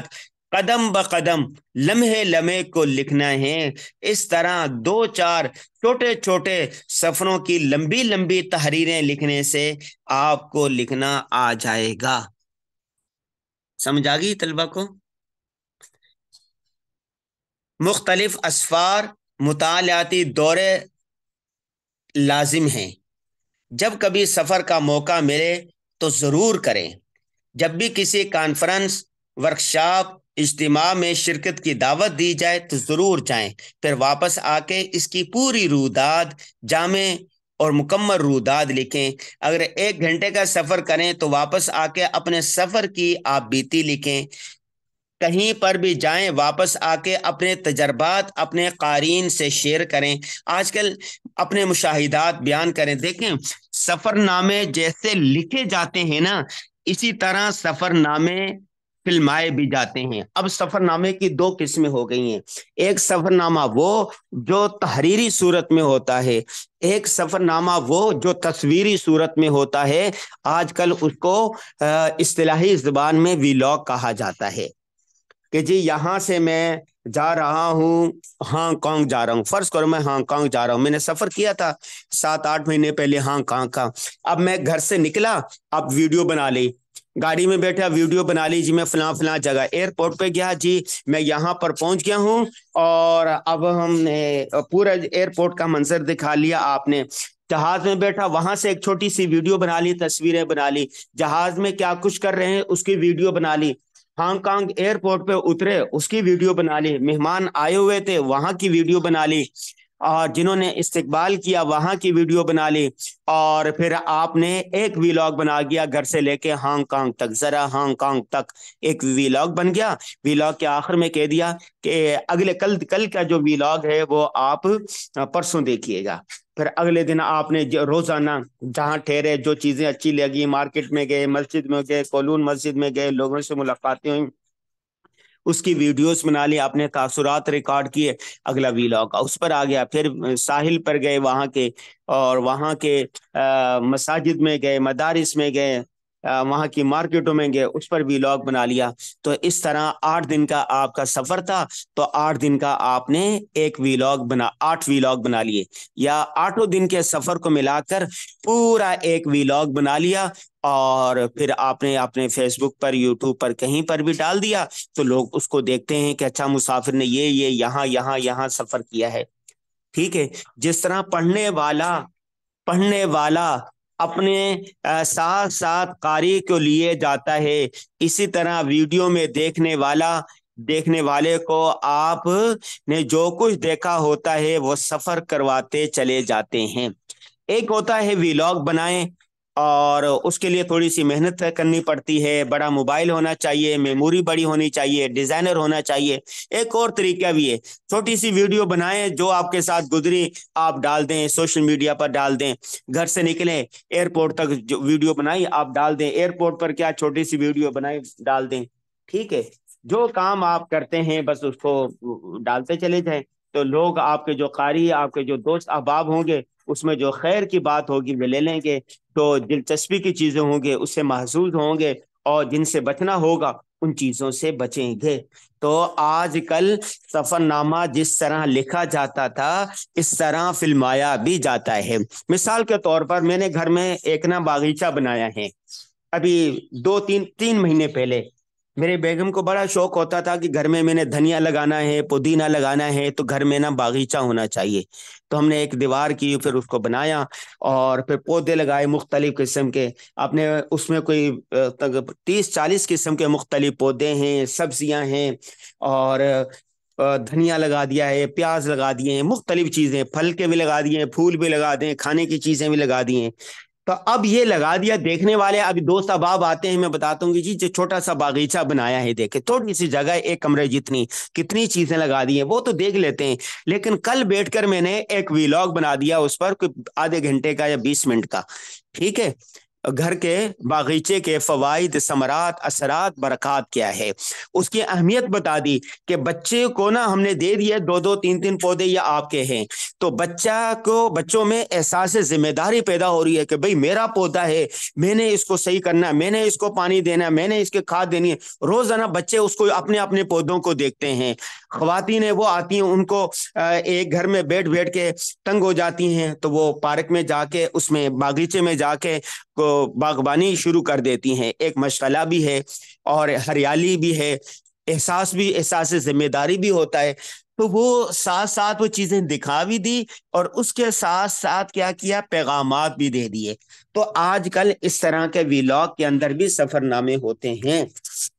कदम ब कदम लम्हे लम्हे को लिखना है इस तरह दो चार छोटे छोटे सफरों की लंबी लंबी तहरीरें लिखने से आपको लिखना आ जाएगा समझ आ गई तलबा को मुख्तलिफ असफार मुतालियाती दौरे लाजिम हैं जब कभी सफ़र का मौका मिले तो ज़रूर करें जब भी किसी कॉन्फ्रेंस वर्कशॉप इज्तम में शिरकत की दावत दी जाए तो ज़रूर जाएं फिर वापस आके इसकी पूरी रुदाद जामे और मुकम्मल रूदाद लिखें अगर एक घंटे का सफ़र करें तो वापस आके अपने सफ़र की आप बीती लिखें कहीं पर भी जाएं वापस आके अपने तजर्बात अपने कारीन से शेयर करें आजकल अपने मुशाहिदात बयान करें देखें सफ़रनामे जैसे लिखे जाते हैं ना इसी तरह सफ़रनामे फिल्माए भी जाते हैं अब सफरनामे की दो किस्में हो गई हैं एक सफरनामा वो जो तहरीरी सूरत में होता है एक सफरनामा वो जो तस्वीरी सूरत में होता है आजकल उसको इस्लाही जबान में वीलॉग कहा जाता है कि जी यहाँ से मैं जा रहा हूँ हांगकांग जा रहा हूँ फर्ज करो मैं हांगकांग जा रहा हूँ मैंने सफर किया था सात आठ महीने पहले हांगकांग का अब मैं घर से निकला अब वीडियो बना ली गाड़ी में बैठा वीडियो बना ली जी मैं फला फला जगह एयरपोर्ट पे गया जी मैं यहाँ पर पहुंच गया हूँ और अब हमने पूरा एयरपोर्ट का मंजर दिखा लिया आपने जहाज में बैठा वहां से एक छोटी सी वीडियो बना ली तस्वीरें बना ली जहाज में क्या कुछ कर रहे हैं उसकी वीडियो बना ली हांगकांग एयरपोर्ट पे उतरे उसकी वीडियो बना ली मेहमान आए हुए थे वहां की वीडियो बना ली और जिन्होंने इस्तकबाल किया वहां की वीडियो बना ली और फिर आपने एक वीलॉग बना गया घर से लेके हांगकांग तक ज़रा हांगकांग तक एक वीलॉग बन गया वीलॉग के आखिर में कह दिया कि अगले कल कल का जो वीलॉग है वो आप परसों देखिएगा फिर अगले दिन आपने रोजाना जहाँ ठहरे जो चीजें अच्छी लगी मार्केट में गए मस्जिद में गए कोलून मस्जिद में गए लोगों से मुलाकातें हुई उसकी वीडियोस बना ली आपने तासुरात रिकॉर्ड किए अगला वीलॉग उस पर आ गया फिर साहिल पर गए वहाँ के और वहाँ के अः मसाजिद में गए मदारिस में गए वहाँ की मार्केटों में गए उस पर भी लॉग बना लिया तो इस तरह आठ दिन का आपका सफर था तो आठ दिन का आपने एक लॉग बना आठ लॉग बना लिए या आठों दिन के सफर को मिलाकर पूरा एक लॉग बना लिया और फिर आपने अपने फेसबुक पर यूट्यूब पर कहीं पर भी डाल दिया तो लोग उसको देखते हैं कि अच्छा मुसाफिर ने ये ये यहाँ यहाँ यहाँ सफर किया है ठीक है जिस तरह पढ़ने वाला पढ़ने वाला अपने साथ साथ कारी को लिए जाता है इसी तरह वीडियो में देखने वाला देखने वाले को आप ने जो कुछ देखा होता है वो सफर करवाते चले जाते हैं एक होता है विलॉग बनाएं और उसके लिए थोड़ी सी मेहनत करनी पड़ती है बड़ा मोबाइल होना चाहिए मेमोरी बड़ी होनी चाहिए डिजाइनर होना चाहिए एक और तरीका भी है छोटी सी वीडियो बनाएं जो आपके साथ गुजरी आप डाल दें सोशल मीडिया पर डाल दें घर से निकले एयरपोर्ट तक जो वीडियो बनाई आप डाल दें एयरपोर्ट पर क्या छोटी सी वीडियो बनाई डाल दें ठीक है जो काम आप करते हैं बस उसको डालते चले जाए तो लोग आपके जो कारी आपके जो दोस्त अहबाब होंगे उसमें जो खैर की बात होगी वे ले लेंगे तो दिलचस्पी की चीज़ें होंगे उससे महसूस होंगे और जिनसे बचना होगा उन चीज़ों से बचेंगे तो आजकल सफरनामा जिस तरह लिखा जाता था इस तरह फिल्माया भी जाता है मिसाल के तौर पर मैंने घर में एक ना बागीचा बनाया है अभी दो तीन तीन महीने पहले मेरे बेगम को बड़ा शौक होता था कि घर में मैंने धनिया लगाना है पुदीना लगाना है तो घर में ना बागीचा होना चाहिए तो हमने एक दीवार की फिर उसको बनाया और फिर पौधे लगाए मुख्तलिफ किस्म के आपने उसमें कोई तीस चालीस किस्म के मुख्तलिफ पौधे हैं सब्जियां हैं और धनिया लगा दिया है प्याज लगा दिए हैं मुख्तलिफ चीज़ें फल के भी लगा दिए हैं फूल भी लगा दें खाने की चीज़ें भी लगा दी हैं तो अब ये लगा दिया देखने वाले अभी दोस्त अबाब आते हैं मैं बताता हूँ कि जी जो छोटा सा बागीचा बनाया है देखे थोड़ी सी जगह एक कमरे जितनी कितनी चीजें लगा दी हैं वो तो देख लेते हैं लेकिन कल बैठकर मैंने एक वीलॉग बना दिया उस पर आधे घंटे का या बीस मिनट का ठीक है घर के बागीचे के फ़वाद समरात असरात बरक़ात क्या है उसकी अहमियत बता दी कि बच्चे को ना हमने दे दिया दो दो तीन तीन पौधे या आपके हैं तो बच्चा को बच्चों में एहसास जिम्मेदारी पैदा हो रही है कि भाई मेरा पौधा है मैंने इसको सही करना है मैंने इसको पानी देना मैंने इसके खाद देनी है रोज़ाना बच्चे उसको अपने अपने पौधों को देखते हैं खुवान है वो आती हैं उनको एक घर में बैठ बैठ के तंग हो जाती हैं तो वो पार्क में जाके उसमें बागीचे में जाके बागबानी शुरू कर देती हैं एक मशगला भी है और हरियाली भी है एहसास भी एहसास जिम्मेदारी भी होता है तो वो साथ साथ वो चीजें दिखा भी दी और उसके साथ साथ क्या किया पैगाम भी दे दिए तो आजकल इस तरह के विलॉग के अंदर भी सफरनामे होते हैं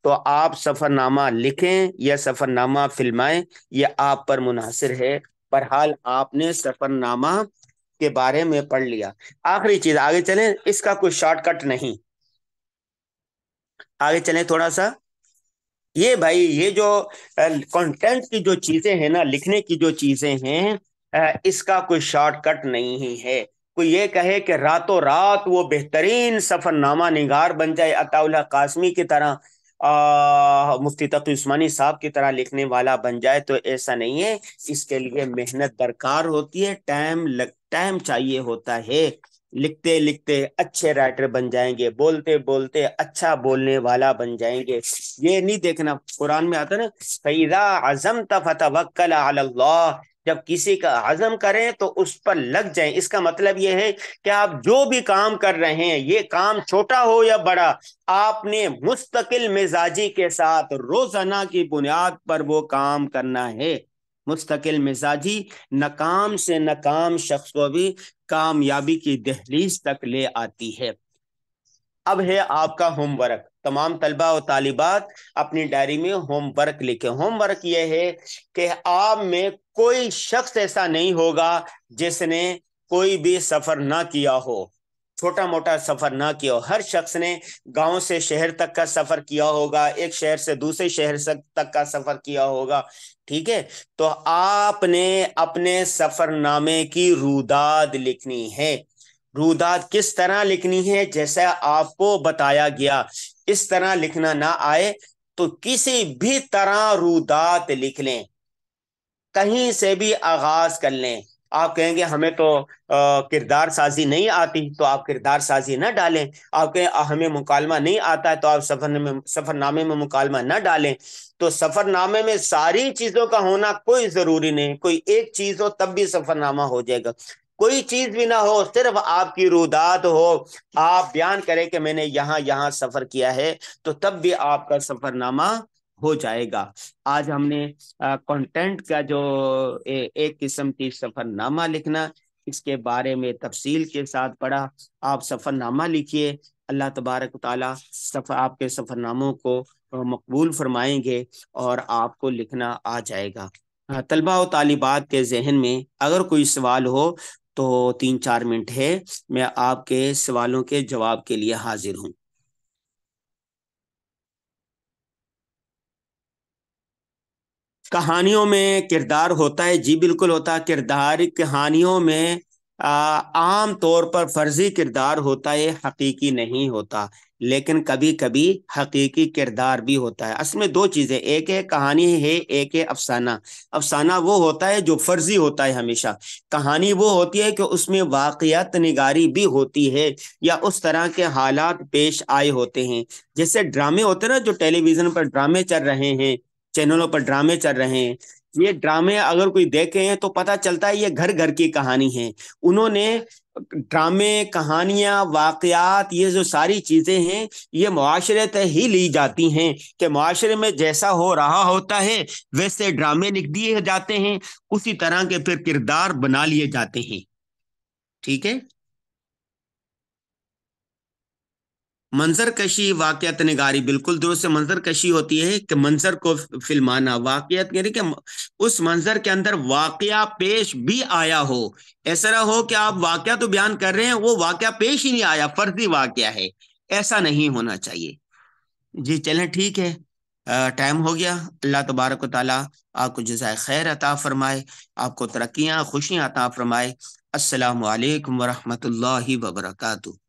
तो आप सफ़रनामा लिखें या सफ़रनामा फिल्माएं यह आप पर मुनासिर है बहरहाल आपने सफ़रनामा के बारे में पढ़ लिया आखिरी चीज़ आगे चलें इसका कोई शॉर्टकट नहीं आगे चलें थोड़ा सा ये भाई ये जो कंटेंट की जो चीज़ें हैं ना लिखने की जो चीज़ें हैं इसका कोई शॉर्टकट नहीं है कोई ये कहे कि रातों रात वो बेहतरीन सफरनामा निगार बन जाए अताउल्ला कासमी की तरह मुफ्ती तकी उस्मानी साहब की तरह लिखने वाला बन जाए तो ऐसा नहीं है इसके लिए मेहनत दरकार होती है टाइम लग टाइम चाहिए होता है लिखते लिखते अच्छे राइटर बन जाएंगे बोलते बोलते अच्छा बोलने वाला बन जाएंगे ये नहीं देखना कुरान में आता ना फैदा आजम तवक्ल अल्लाह जब किसी का आजम करें तो उस पर लग जाएं इसका मतलब यह है कि आप जो भी काम कर रहे हैं ये काम छोटा हो या बड़ा आपने मुस्तकिल मिजाजी के साथ रोजाना की बुनियाद पर वो काम करना है मुस्तकिल मिजाजी नाकाम से नाकाम शख्स को भी कामयाबी की दहलीज तक ले आती है अब है आपका होमवर्क तमाम तलबा और तालिबात अपनी डायरी में होमवर्क लिखे होमवर्क ये है कि आप में कोई शख्स ऐसा नहीं होगा जिसने कोई भी सफ़र ना किया हो छोटा मोटा सफर ना किया हो हर शख्स ने गांव से शहर तक का सफर किया होगा एक शहर से दूसरे शहर तक का सफर किया होगा ठीक है तो आपने अपने सफरनामे की रुदाद लिखनी है रुदाद किस तरह लिखनी है जैसा आपको बताया गया इस तरह लिखना ना आए तो किसी भी तरह रुदात लिख लें कहीं से भी आगाज कर लें आप कहेंगे हमें तो किरदार साजी नहीं आती तो आप किरदार साजी ना डालें आप कहें हमें मुकालमा नहीं आता है तो आप सफर में सफरनामे में मुकालमा ना डालें तो सफरनामे में सारी चीज़ों का होना कोई ज़रूरी नहीं कोई एक चीज़ हो तब भी सफरनामा हो जाएगा कोई चीज भी ना हो सिर्फ आपकी रुदात हो आप बयान करें कि मैंने यहाँ यहाँ सफर किया है तो तब भी आपका सफरनामा हो जाएगा आज हमने कंटेंट का जो ए, एक किस्म की सफरनामा लिखना इसके बारे में तफसील के साथ पढ़ा आप सफरनामा लिखिए अल्लाह तबारक ताला सफ आपके सफरनामों को मकबूल फरमाएंगे और आपको लिखना आ जाएगा तलबा व तालिबात के जहन में अगर कोई सवाल हो तो तीन चार मिनट है मैं आपके सवालों के जवाब के लिए हाजिर हूँ कहानियों में किरदार होता है जी बिल्कुल होता है किरदार कहानियों में आम तौर पर फर्जी किरदार होता है हकीकी नहीं होता लेकिन कभी कभी हकीकी किरदार भी होता है असल में दो चीज़ें एक है कहानी है एक है अफसाना अफसाना वो होता है जो फर्जी होता है हमेशा कहानी वो होती है कि उसमें वाक़ात निगारी भी होती है या उस तरह के हालात पेश आए होते हैं जैसे ड्रामे होते हैं ना जो टेलीविज़न पर ड्रामे चल रहे हैं चैनलों पर ड्रामे चल रहे हैं ये ड्रामे अगर कोई देखे हैं तो पता चलता है ये घर घर की कहानी है उन्होंने ड्रामे कहानियां वाकयात ये जो सारी चीज़ें हैं ये माशरे तय ही ली जाती हैं कि माशरे में जैसा हो रहा होता है वैसे ड्रामे लिख दिए जाते हैं उसी तरह के फिर किरदार बना लिए जाते हैं ठीक है मंजर कशी वाकत निगारी बिल्कुल दुरुस्त मंजर कशी होती है कि मंजर को फिल्माना वाकत यानी कि उस मंजर के अंदर वाकया पेश भी आया हो ऐसा ना हो कि आप वाकया तो बयान कर रहे हैं वो वाकया पेश ही नहीं आया फर्जी वाकया है ऐसा नहीं होना चाहिए जी चलें ठीक है टाइम हो गया अल्लाह तबारक ताली आपको जजाय खैर अता फरमाए आपको तरक्या खुशियाँ अता फरमाए असलकम वरहमल वबरकू